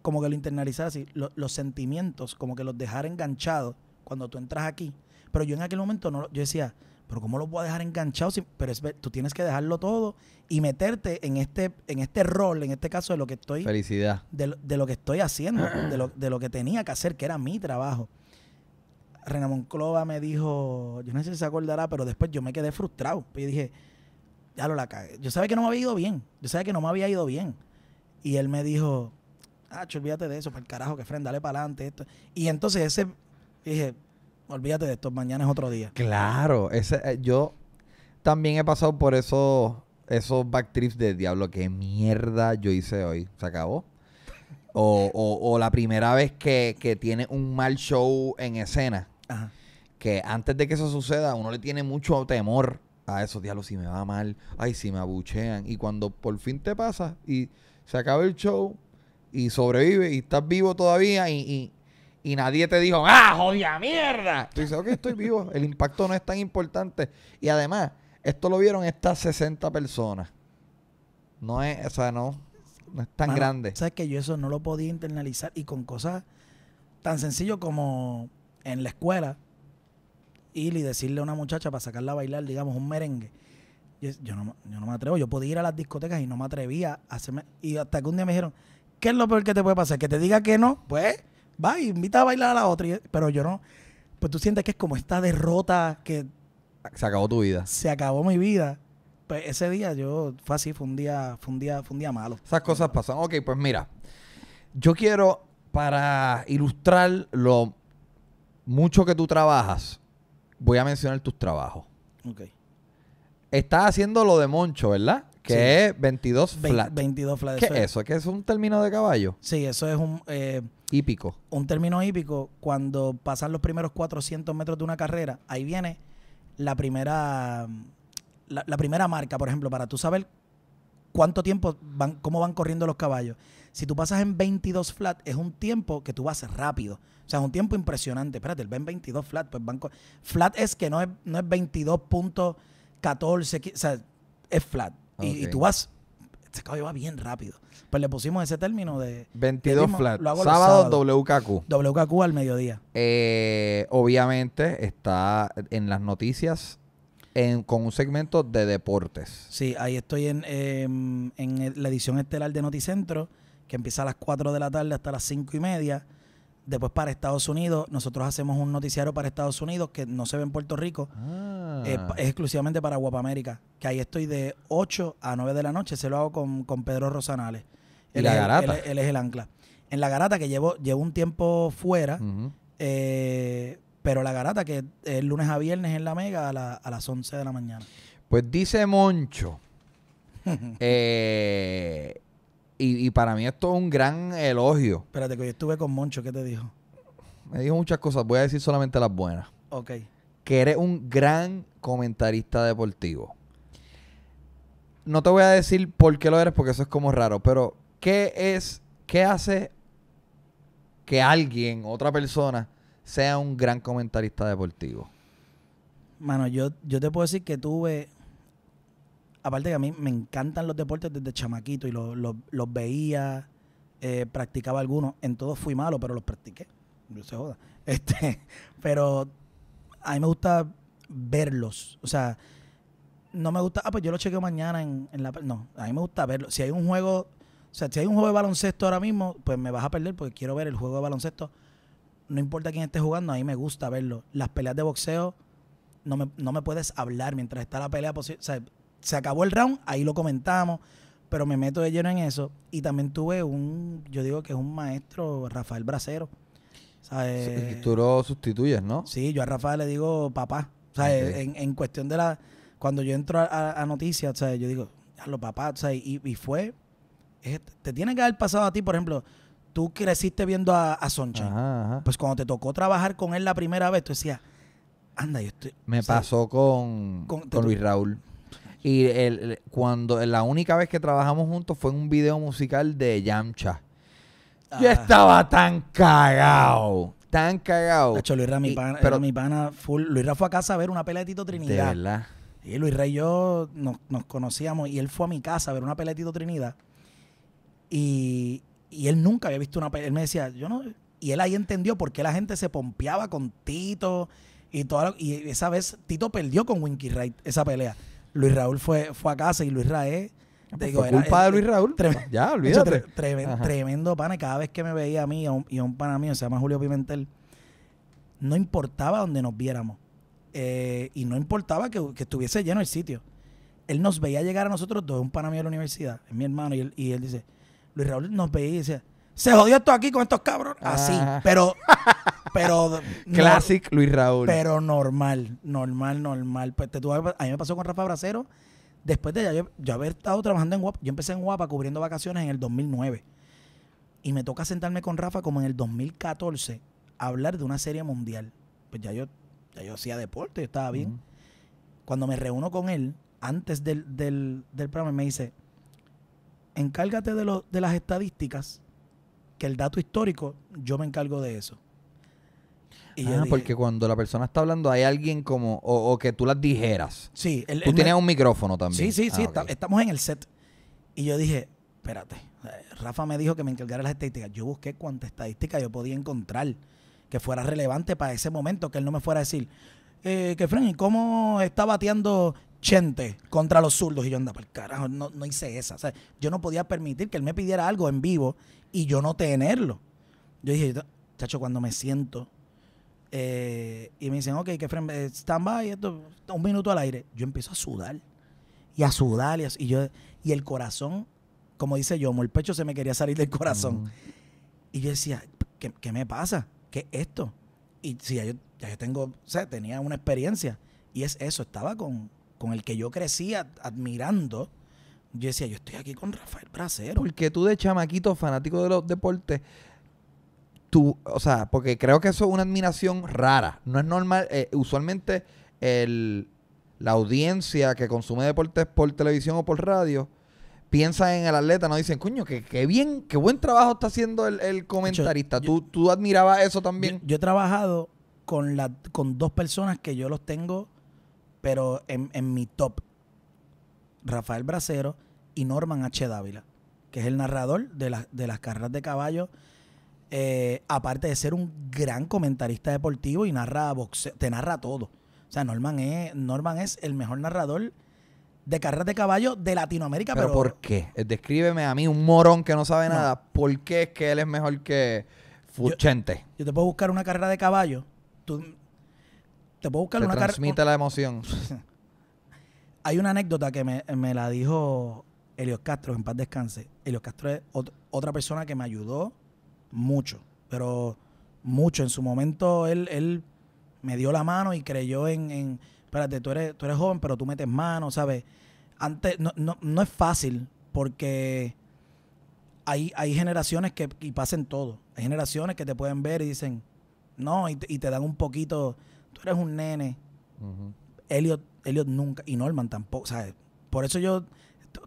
como que lo internalizar así. los sentimientos, como que los dejar enganchados cuando tú entras aquí. Pero yo en aquel momento no, yo decía, pero ¿cómo lo puedo dejar enganchado? pero tú tienes que dejarlo todo y meterte en este, en este rol, en este caso de lo que estoy... Felicidad. De, lo que estoy haciendo, de, lo, que tenía que hacer, que era mi trabajo. Rena Monclova me dijo, yo no sé si se acordará, pero después yo me quedé frustrado. Y dije, ya lo la cagué. Yo sabía que no me había ido bien. Yo sabía que no me había ido bien. Y él me dijo, ah, olvídate de eso, para el carajo, que fren, dale para adelante. Esto. Y entonces ese, dije, olvídate de esto, mañana es otro día. Claro, ese, eh, yo también he pasado por esos, back trips de diablo, qué mierda yo hice hoy, se acabó. O, la primera vez que, tiene un mal show en escena. Que antes de que eso suceda, uno le tiene mucho temor a esos diablo, si me va mal, ay, si me abuchean. Y cuando por fin te pasa y se acaba el show, y sobrevive y estás vivo todavía y, nadie te dijo, ¡ah, jodida mierda! Tú dices, ok, estoy vivo, el impacto no es tan importante. Y además, esto lo vieron estas 60 personas. No es, o sea, no, no es tan grande. ¿Sabes que yo eso no lo podía internalizar y con cosas tan sencillo como en la escuela ir y decirle a una muchacha para sacarla a bailar, digamos, un merengue. Yo, yo, no, yo no me atrevo, yo podía ir a las discotecas y no me atrevía a hacerme. Y hasta que un día me dijeron, ¿Qué es lo peor que te puede pasar? Que te diga que no, pues va y invita a bailar a la otra. pero yo no. Pues tú sientes que es como esta derrota que. Se acabó tu vida. Se acabó mi vida. Pues ese día yo. Fue así, fue un día, fue un día, fue un día malo. Esas cosas pasan. Ok, pues mira. Yo quiero, para ilustrar lo mucho que tú trabajas, voy a mencionar tus trabajos. Ok. Estás haciendo lo de Moncho, ¿verdad? Que es 22 flat. 22 flat. ¿Qué eso es es un término de caballo? Sí, eso es un... Eh, hípico. Un término hípico, cuando pasan los primeros 400 metros de una carrera, ahí viene la primera... La, primera marca, por ejemplo, para tú saber cuánto tiempo van, cómo van corriendo los caballos. Si tú pasas en 22 flat, es un tiempo que tú vas rápido. O sea, es un tiempo impresionante. Espérate, el ven 22 flat, pues van Flat es que no es, no es 22.14, o sea, es flat. Y, tú vas, este caballo va bien rápido. Pues le pusimos ese término de... 22 flat. Sábado, WKQ. WKQ al mediodía. Eh, obviamente está en las noticias con un segmento de deportes. Sí, ahí estoy en, em, en la edición estelar de Noticentro, que empieza a las 4 de la tarde hasta las 5 y media. Después para Estados Unidos, nosotros hacemos un noticiario para Estados Unidos que no se ve en Puerto Rico. Ah. es eh, exclusivamente para Guapamérica, que ahí estoy de 8 a 9 de la noche. Se lo hago con, Pedro Rosanales. ¿Y la garata? Él, es el ancla. En la garata, que llevo, llevo un tiempo fuera, eh, pero la garata que es lunes a viernes en la mega a, a las 11 de la mañana. Pues dice Moncho. (laughs) eh, y, para mí esto es un gran elogio. Espérate, que yo estuve con Moncho, ¿qué te dijo? Me dijo muchas cosas, voy a decir solamente las buenas. Ok. Que eres un gran comentarista deportivo. No te voy a decir por qué lo eres, porque eso es como raro, pero ¿qué es, qué hace que alguien, otra persona, sea un gran comentarista deportivo? Mano, yo, yo te puedo decir que tuve aparte que a mí me encantan los deportes desde chamaquito y los veía, eh, practicaba algunos. En todos fui malo, pero los practiqué. No se joda. (laughs) Este, pero a mí me gusta verlos. O sea, no me gusta, ah, pues yo lo chequeo mañana en, en la... No, a mí me gusta verlo Si hay un juego, o sea, si hay un juego de baloncesto ahora mismo, pues me vas a perder porque quiero ver el juego de baloncesto. No importa quién esté jugando, a mí me gusta verlo. Las peleas de boxeo, no me, no me puedes hablar mientras está la pelea. O sea, se acabó el round, ahí lo comentamos, pero me meto de lleno en eso. Y también tuve un, yo digo que es un maestro, Rafael Bracero. ¿sabes? Eh, tú lo sustituyes, ¿no? Sí, yo a Rafael le digo papá. O en, cuestión de la. Cuando yo entro a, noticias, ¿sabes? yo digo, a los papás, ¿sabes? Y, fue. te tiene que haber pasado a ti, por ejemplo, tú creciste viendo a, Soncha. Pues cuando te tocó trabajar con él la primera vez, tú decías, anda, yo estoy. Me pasó con, con Luis Raúl. Y el, cuando la única vez que trabajamos juntos fue en un video musical de Yamcha. Yo ah. estaba tan cagado. Tan cagado. De hecho, Luis pero, mi pana full. Luis Ra fue a casa a ver una pelea de Tito Trinidad. De verdad. Y Luis Rey y yo nos, conocíamos y él fue a mi casa a ver una pelea de Tito Trinidad. Y, y él nunca había visto una pelea. Él me decía, yo no. Y él ahí entendió por qué la gente se pompeaba con Tito. Y, toda y esa vez Tito perdió con Winky Wright esa pelea. Luis Raúl fue, fue a casa y Luis Raé... Ah, pues culpa de Luis Raúl. ya, olvídate. Tremendo, pana. Cada vez que me veía a mí y a un, pana mío, se llama Julio Pimentel, no importaba donde nos viéramos. Eh, y no importaba que, estuviese lleno el sitio. Él nos veía llegar a nosotros dos, un pana mío de la universidad, es mi hermano, y él, y él dice, Luis Raúl nos veía y decía, se jodió esto aquí con estos cabrones. Ah. Así, pero. pero (laughs) Classic Luis Raúl. Pero normal, normal, normal. Pues, a mí me pasó con Rafa Bracero. Después de yo, haber estado trabajando en Guapa, yo empecé en Guapa cubriendo vacaciones en el 2009. Y me toca sentarme con Rafa como en el 2014 a hablar de una serie mundial. Pues ya yo, ya yo hacía deporte, yo estaba bien. Cuando me reúno con él, antes del, del, programa, me dice: Encárgate de, de las estadísticas que el dato histórico, yo me encargo de eso. ah, porque cuando la persona está hablando hay alguien como, o, que tú las dijeras. Sí. tú tenías un micrófono también. Sí, sí, sí, ah, estamos en el set. Y yo dije, espérate, Rafa me dijo que me encargara las estadísticas. Yo busqué cuánta estadística yo podía encontrar que fuera relevante para ese momento, que él no me fuera a decir, eh, que Frank, ¿cómo está bateando Chente contra los zurdos? Y yo andaba, el carajo, no, no hice esa. O sea, yo no podía permitir que él me pidiera algo en vivo y yo no tenerlo. Yo dije, chacho, cuando me siento eh, y me dicen, ok, que eh, stand by, un minuto al aire, yo empiezo a sudar y a sudar y, yo y el corazón, como dice yo, el pecho se me quería salir del corazón. Y yo decía, ¿qué, me pasa? ¿Qué es esto? Y si ya yo, tengo, tenía una experiencia. Y es eso, estaba con, con el que yo crecía admirando yo decía, yo estoy aquí con Rafael Bracero. Porque tú de chamaquito, fanático de los deportes, tú, o sea, porque creo que eso es una admiración rara. No es normal. Eh, usualmente la audiencia que consume deportes por televisión o por radio piensa en el atleta, no dicen, coño, qué, bien, qué buen trabajo está haciendo el, comentarista. ¿Tú, ¿Tú admirabas eso también? Yo, he trabajado con, la, con dos personas que yo los tengo, pero en, en mi top Rafael Bracero y Norman H. Dávila, que es el narrador de, la, de las carreras de caballo. Eh, aparte de ser un gran comentarista deportivo y narra boxeo, te narra todo. O sea, Norman es, Norman es el mejor narrador de carreras de caballo de Latinoamérica. ¿Pero, por qué? Eh, descríbeme a mí, un morón que no sabe nada, ¿por qué es que él es mejor que Fuchente? Yo, te puedo buscar una carrera de caballo. Tú, te puedo buscar una carrera. Transmite la emoción. (laughs) Hay una anécdota que me, la dijo Elios Castro, en paz descanse. Elios Castro es otra persona que me ayudó mucho, pero mucho. En su momento él, él me dio la mano y creyó en, en espérate, tú eres, tú eres joven, pero tú metes mano, ¿sabes? Antes, no, es fácil porque hay, hay generaciones que, y pasen todo, hay generaciones que te pueden ver y dicen, no, y, te dan un poquito, tú eres un nene, Elliot, nunca, y Norman tampoco, Por eso yo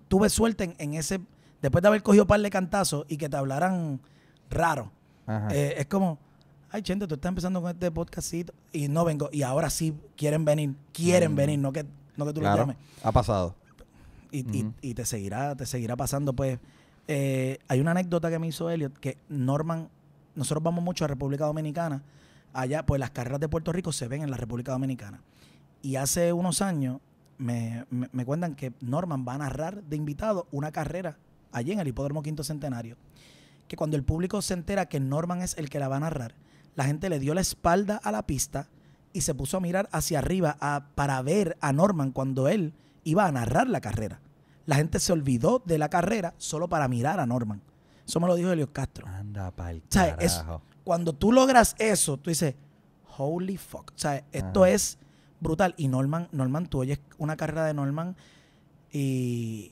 tuve suerte en, ese, después de haber cogido par de cantazos y que te hablaran raro. Eh, es como, ay, gente, tú estás empezando con este podcastito y no vengo, y ahora sí quieren venir, quieren mm. venir, no que, no tú lo llames. Ha pasado. Y, te seguirá, te seguirá pasando, pues. Eh, hay una anécdota que me hizo Elliot que Norman, nosotros vamos mucho a República Dominicana, allá, pues las carreras de Puerto Rico se ven en la República Dominicana. Y hace unos años me, me, cuentan que Norman va a narrar de invitado una carrera allí en el Hipódromo Quinto Centenario. Que cuando el público se entera que Norman es el que la va a narrar, la gente le dio la espalda a la pista y se puso a mirar hacia arriba a, para ver a Norman cuando él iba a narrar la carrera. La gente se olvidó de la carrera solo para mirar a Norman. Eso me lo dijo Elios Castro. cuando tú logras eso, tú dices, holy fuck. O sea, esto es brutal. Y Norman, Norman, tú oyes una carrera de Norman y,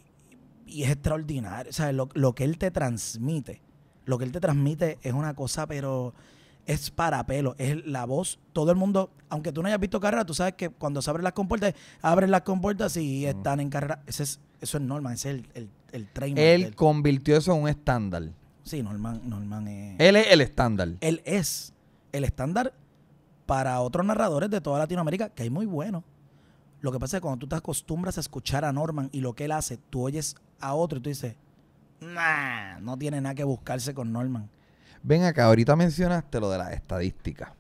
es extraordinario. O sea, lo, que él te transmite, lo que él te transmite es una cosa, pero es para pelo. Es la voz. Todo el mundo, aunque tú no hayas visto carrera, tú sabes que cuando se abren las compuertas, abren las compuertas y están en carrera. Ese es, eso es Norman, es el, el, Él convirtió eso en un estándar. Sí, Norman, Norman es. Él es el estándar. Él es el estándar para otros narradores de toda Latinoamérica, que hay muy buenos. Lo que pasa es que cuando tú te acostumbras a escuchar a Norman y lo que él hace, tú oyes a otro y tú dices, nah, no tiene nada que buscarse con Norman. Ven acá, ahorita mencionaste lo de las estadísticas.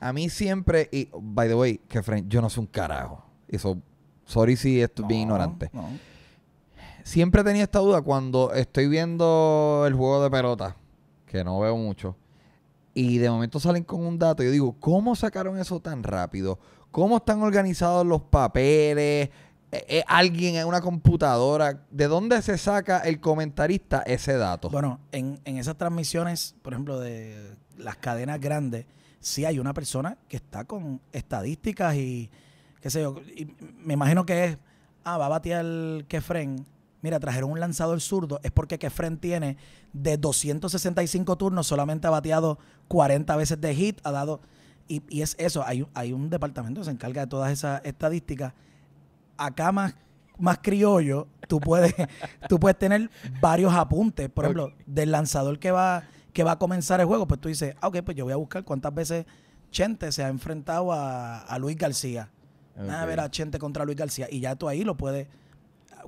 A mí siempre, y by the way, que yo no soy un carajo. Eso, sorry si estoy bien ignorante. Siempre tenía esta duda cuando estoy viendo el juego de pelota, que no veo mucho y de momento salen con un dato. Yo digo, ¿cómo sacaron eso tan rápido? ¿Cómo están organizados los papeles? Eh, eh, alguien en una computadora, ¿de dónde se saca el comentarista ese dato? Bueno, en, esas transmisiones, por ejemplo, de las cadenas grandes, sí hay una persona que está con estadísticas y qué sé yo, me imagino que es, ah, va a batear Kefren. Mira, trajeron un lanzador zurdo, es porque Kefren tiene de 265 turnos, solamente ha bateado 40 veces de hit, ha dado... Y, es eso, hay, hay, un departamento que se encarga de todas esas estadísticas. Acá más, más criollo, tú puedes, (laughs) tú puedes tener varios apuntes. Por ejemplo, del lanzador que va, que va a comenzar el juego, pues tú dices, ah, ok, pues yo voy a buscar cuántas veces Chente se ha enfrentado a, Luis García. a ver a Chente contra Luis García. Y ya tú ahí lo puedes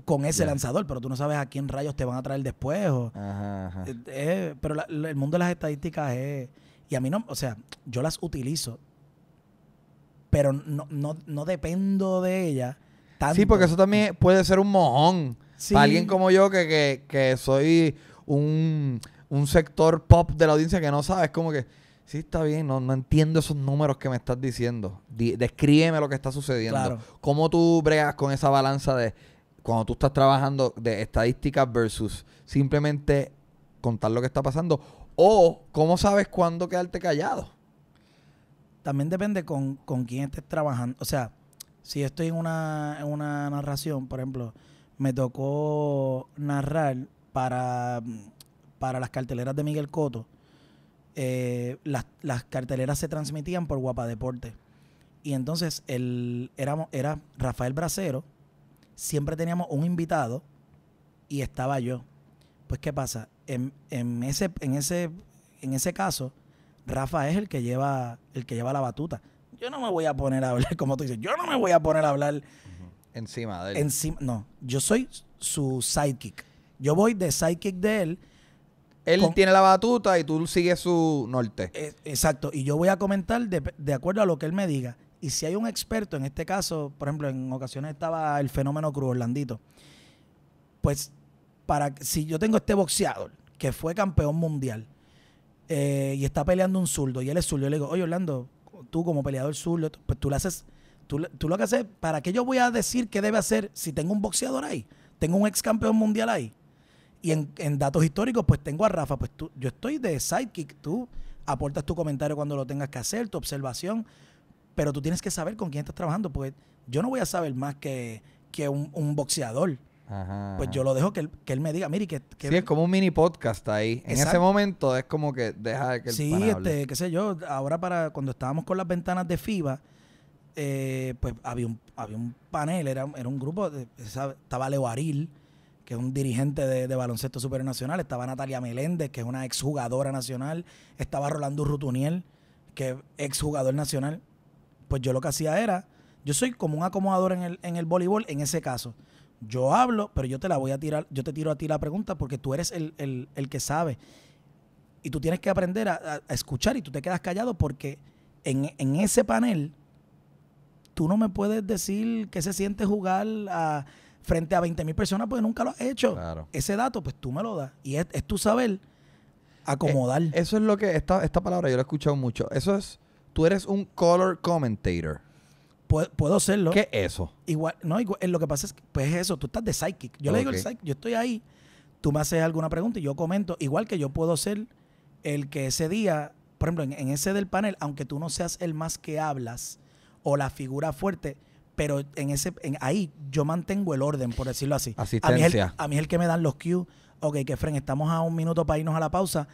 con ese lanzador, pero tú no sabes a quién rayos te van a traer después. Eh, eh, pero el mundo de las estadísticas es... Y a mí no, o sea, yo las utilizo, pero no, dependo de ellas. Sí, porque eso también puede ser un mojón. alguien como yo que, soy un, sector pop de la audiencia que no sabe, es como que, sí, está bien, no, no entiendo esos números que me estás diciendo. descríbeme lo que está sucediendo. Claro. ¿Cómo tú bregas con esa balanza de cuando tú estás trabajando de estadística versus simplemente contar lo que está pasando? ¿O cómo sabes cuándo quedarte callado? También depende con, quién estés trabajando. O sea, si estoy en una, narración, por ejemplo, me tocó narrar para, para las carteleras de Miguel Coto. Eh, las, carteleras se transmitían por Guapa Deporte. Y entonces el, era, era Rafael Bracero, siempre teníamos un invitado y estaba yo. Pues, ¿qué pasa? En, ese, en, ese, en ese caso, Rafa es el que, lleva, el que lleva la batuta. Yo no me voy a poner a hablar, (laughs) como tú dices, yo no me voy a poner a hablar. Encima de él. Encima, no, yo soy su sidekick. Yo voy de sidekick de él. Él tiene la batuta y tú sigues su norte. Eh, exacto, y yo voy a comentar de acuerdo a lo que él me diga. Y si hay un experto, en este caso, por ejemplo, en ocasiones estaba el fenómeno Cruz Orlandito, pues para, si yo tengo este boxeador que fue campeón mundial eh, y está peleando un zurdo y él es zurdo, yo le digo, oye Orlando, tú como peleador zurdo, pues tú lo haces, tú, lo que haces, ¿para qué yo voy a decir qué debe hacer si tengo un boxeador ahí? Tengo un ex campeón mundial ahí. Y en, en, datos históricos, pues tengo a Rafa, pues tú, yo estoy de sidekick, tú aportas tu comentario cuando lo tengas que hacer, tu observación, pero tú tienes que saber con quién estás trabajando, pues. yo no voy a saber más que, un, boxeador. Pues yo lo dejo que él, me diga, mire, que, que... Sí, es como un mini podcast ahí. En ese momento es como que deja que el Sí, este, qué sé yo, ahora para cuando estábamos con las ventanas de FIBA, eh, pues había un, había un panel, era, era un grupo, de, estaba Leo Aril, que es un dirigente de, de, baloncesto supernacional, estaba Natalia Meléndez, que es una exjugadora nacional, estaba Rolando Rutuniel, que es exjugador nacional. Pues yo lo que hacía era, yo soy como un acomodador en el, en el voleibol en ese caso. Yo hablo, pero yo te la voy a tirar, yo te tiro a ti la pregunta porque tú eres el, el, que sabe. Y tú tienes que aprender a, escuchar y tú te quedas callado porque en, ese panel tú no me puedes decir qué se siente jugar a frente a 20 mil personas porque nunca lo has hecho. Ese dato, pues tú me lo das. Y es, es tu saber eh, acomodar. eso es lo que, esta, esta palabra yo la he escuchado mucho. Eso es tú eres un color commentator. Puedo, puedo serlo. ¿Qué es eso? Igual, no, eh, lo que pasa es que, pues eso, tú estás de psychic. Yo le digo el yo estoy ahí, tú me haces alguna pregunta y yo comento, igual que yo puedo ser el que ese día, por ejemplo, en, ese del panel, aunque tú no seas el más que hablas o la figura fuerte, pero en ese en, ahí yo mantengo el orden, por decirlo así. Asistencia. A mí, es el, a mí es el que me dan los cues. Ok, que Fren, estamos a un minuto para irnos a la pausa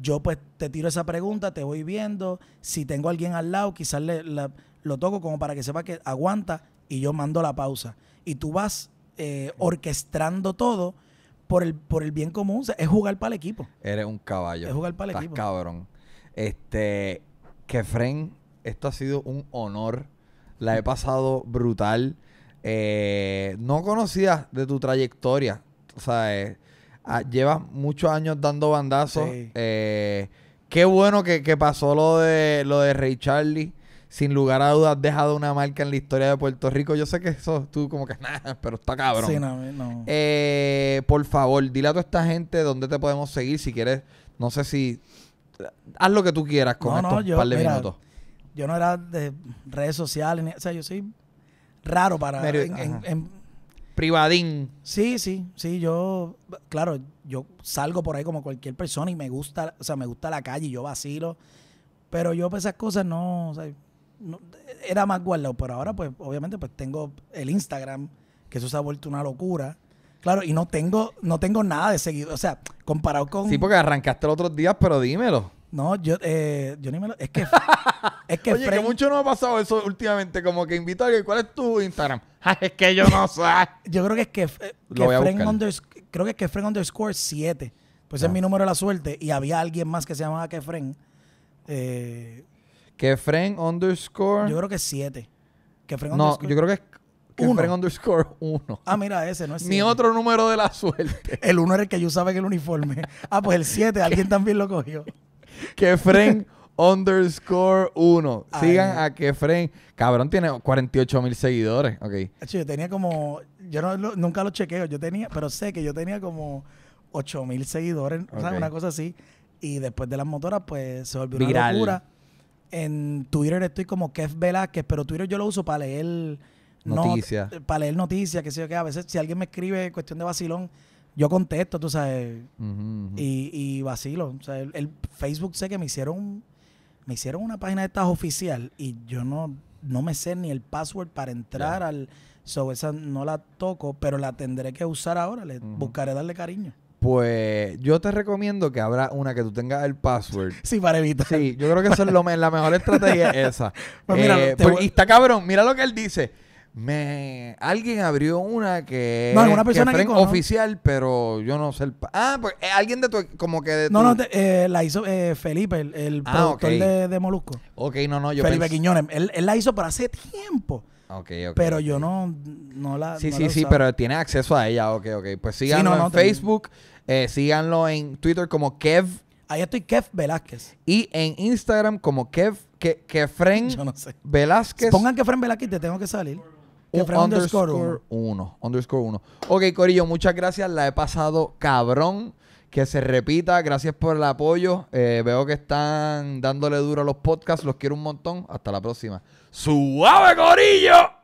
yo pues te tiro esa pregunta, te voy viendo, si tengo a alguien al lado, quizás le, lo toco como para que sepa que aguanta y yo mando la pausa. Y tú vas eh, orquestando todo por el, por el bien común, o es jugar para el equipo. Eres un caballo. Es jugar para el Estás cabrón. Este, Kefren, esto ha sido un honor, la he pasado brutal. Eh, no conocía de tu trayectoria, o sea, eh, Ah, llevas muchos años dando bandazos. Eh, qué bueno que, pasó lo de, lo de Ray Charlie. Sin lugar a dudas, has dejado una marca en la historia de Puerto Rico. Yo sé que eso tú como que (laughs) nada, pero está cabrón. Eh, por favor, dile a toda esta gente dónde te podemos seguir si quieres. No sé si haz lo que tú quieras con no, yo, par de minutos. Yo no era de redes sociales, o sea, yo soy raro para en, privadín. Sí, sí, sí, yo, claro, yo salgo por ahí como cualquier persona y me gusta, o sea, me gusta la calle y yo vacilo, pero yo pues esas cosas no, o sea, era más guardado, pero ahora pues obviamente pues tengo el Instagram, que eso se ha vuelto una locura. Claro, y no tengo, no tengo nada de seguido. O sea, comparado con. Sí, porque arrancaste los otros días, pero dímelo. No, yo, eh, yo ni me lo. Es que. (laughs) Oye, que mucho no ha pasado eso últimamente. Como que invito a alguien, ¿cuál es tu Instagram? (laughs) es que yo no sé. yo creo que es que. Eh, creo que es Kefren underscore 7. Pues es ah. mi número de la suerte. Y había alguien más que se llamaba Kefren. Eh, Kefren underscore. Yo creo que es 7. no, yo creo que es. Kefren underscore 1. Ah, mira, ese no es Mi otro número de la suerte. el 1 era el que yo usaba en el uniforme. Ah, pues el 7, (laughs) alguien también lo cogió. Kefren (laughs) underscore 1. Sigan a Kefren. Cabrón, tiene 48 mil seguidores. Ok. Ah, yo tenía como. Yo nunca lo chequeo. Yo tenía. Pero sé que yo tenía como 8 mil seguidores. una cosa así. Y después de las motoras, pues se volvió una locura. En Twitter estoy como Kef Velázquez, pero Twitter yo lo uso para leer noticias. para leer noticias, que sé yo que a veces si alguien me escribe cuestión de vacilón, yo contesto, tú sabes, Y, vacilo. el, Facebook sé que me hicieron, me hicieron una página de estas oficial y yo no, no me sé ni el password para entrar al... So, esa no la toco, pero la tendré que usar ahora. Le buscaré darle cariño. Pues yo te recomiendo que habrá una que tú tengas el password. (laughs) Sí, para evitar. Sí, yo creo que esa es lo, la mejor estrategia esa. (laughs) Pues eh, pues, y está cabrón, mira lo que él dice me, alguien abrió una que no, una persona oficial, pero yo no sé Ah, pues eh, alguien de tu e, como que No, no, eh, la hizo eh, Felipe, el, ah, productor de, de, Molusco. Ok, no, no, yo Felipe Quiñones, él, la hizo por hace tiempo. ok ok pero yo no, no la Sí, sí, sí, pero tiene acceso a ella. Ok, ok. Pues síganlo en Facebook, síganlo en Twitter como Kev Ahí estoy Kev Velázquez. Y en Instagram como Kev, que Kefren Yo no sé. Velázquez. Pongan Kefren Velázquez te tengo que salir underscore, underscore uno. Ok, Corillo, muchas gracias. La he pasado cabrón. Que se repita. Gracias por el apoyo. Eh, veo que están dándole duro a los podcasts. Los quiero un montón. Hasta la próxima. ¡Suave, Corillo!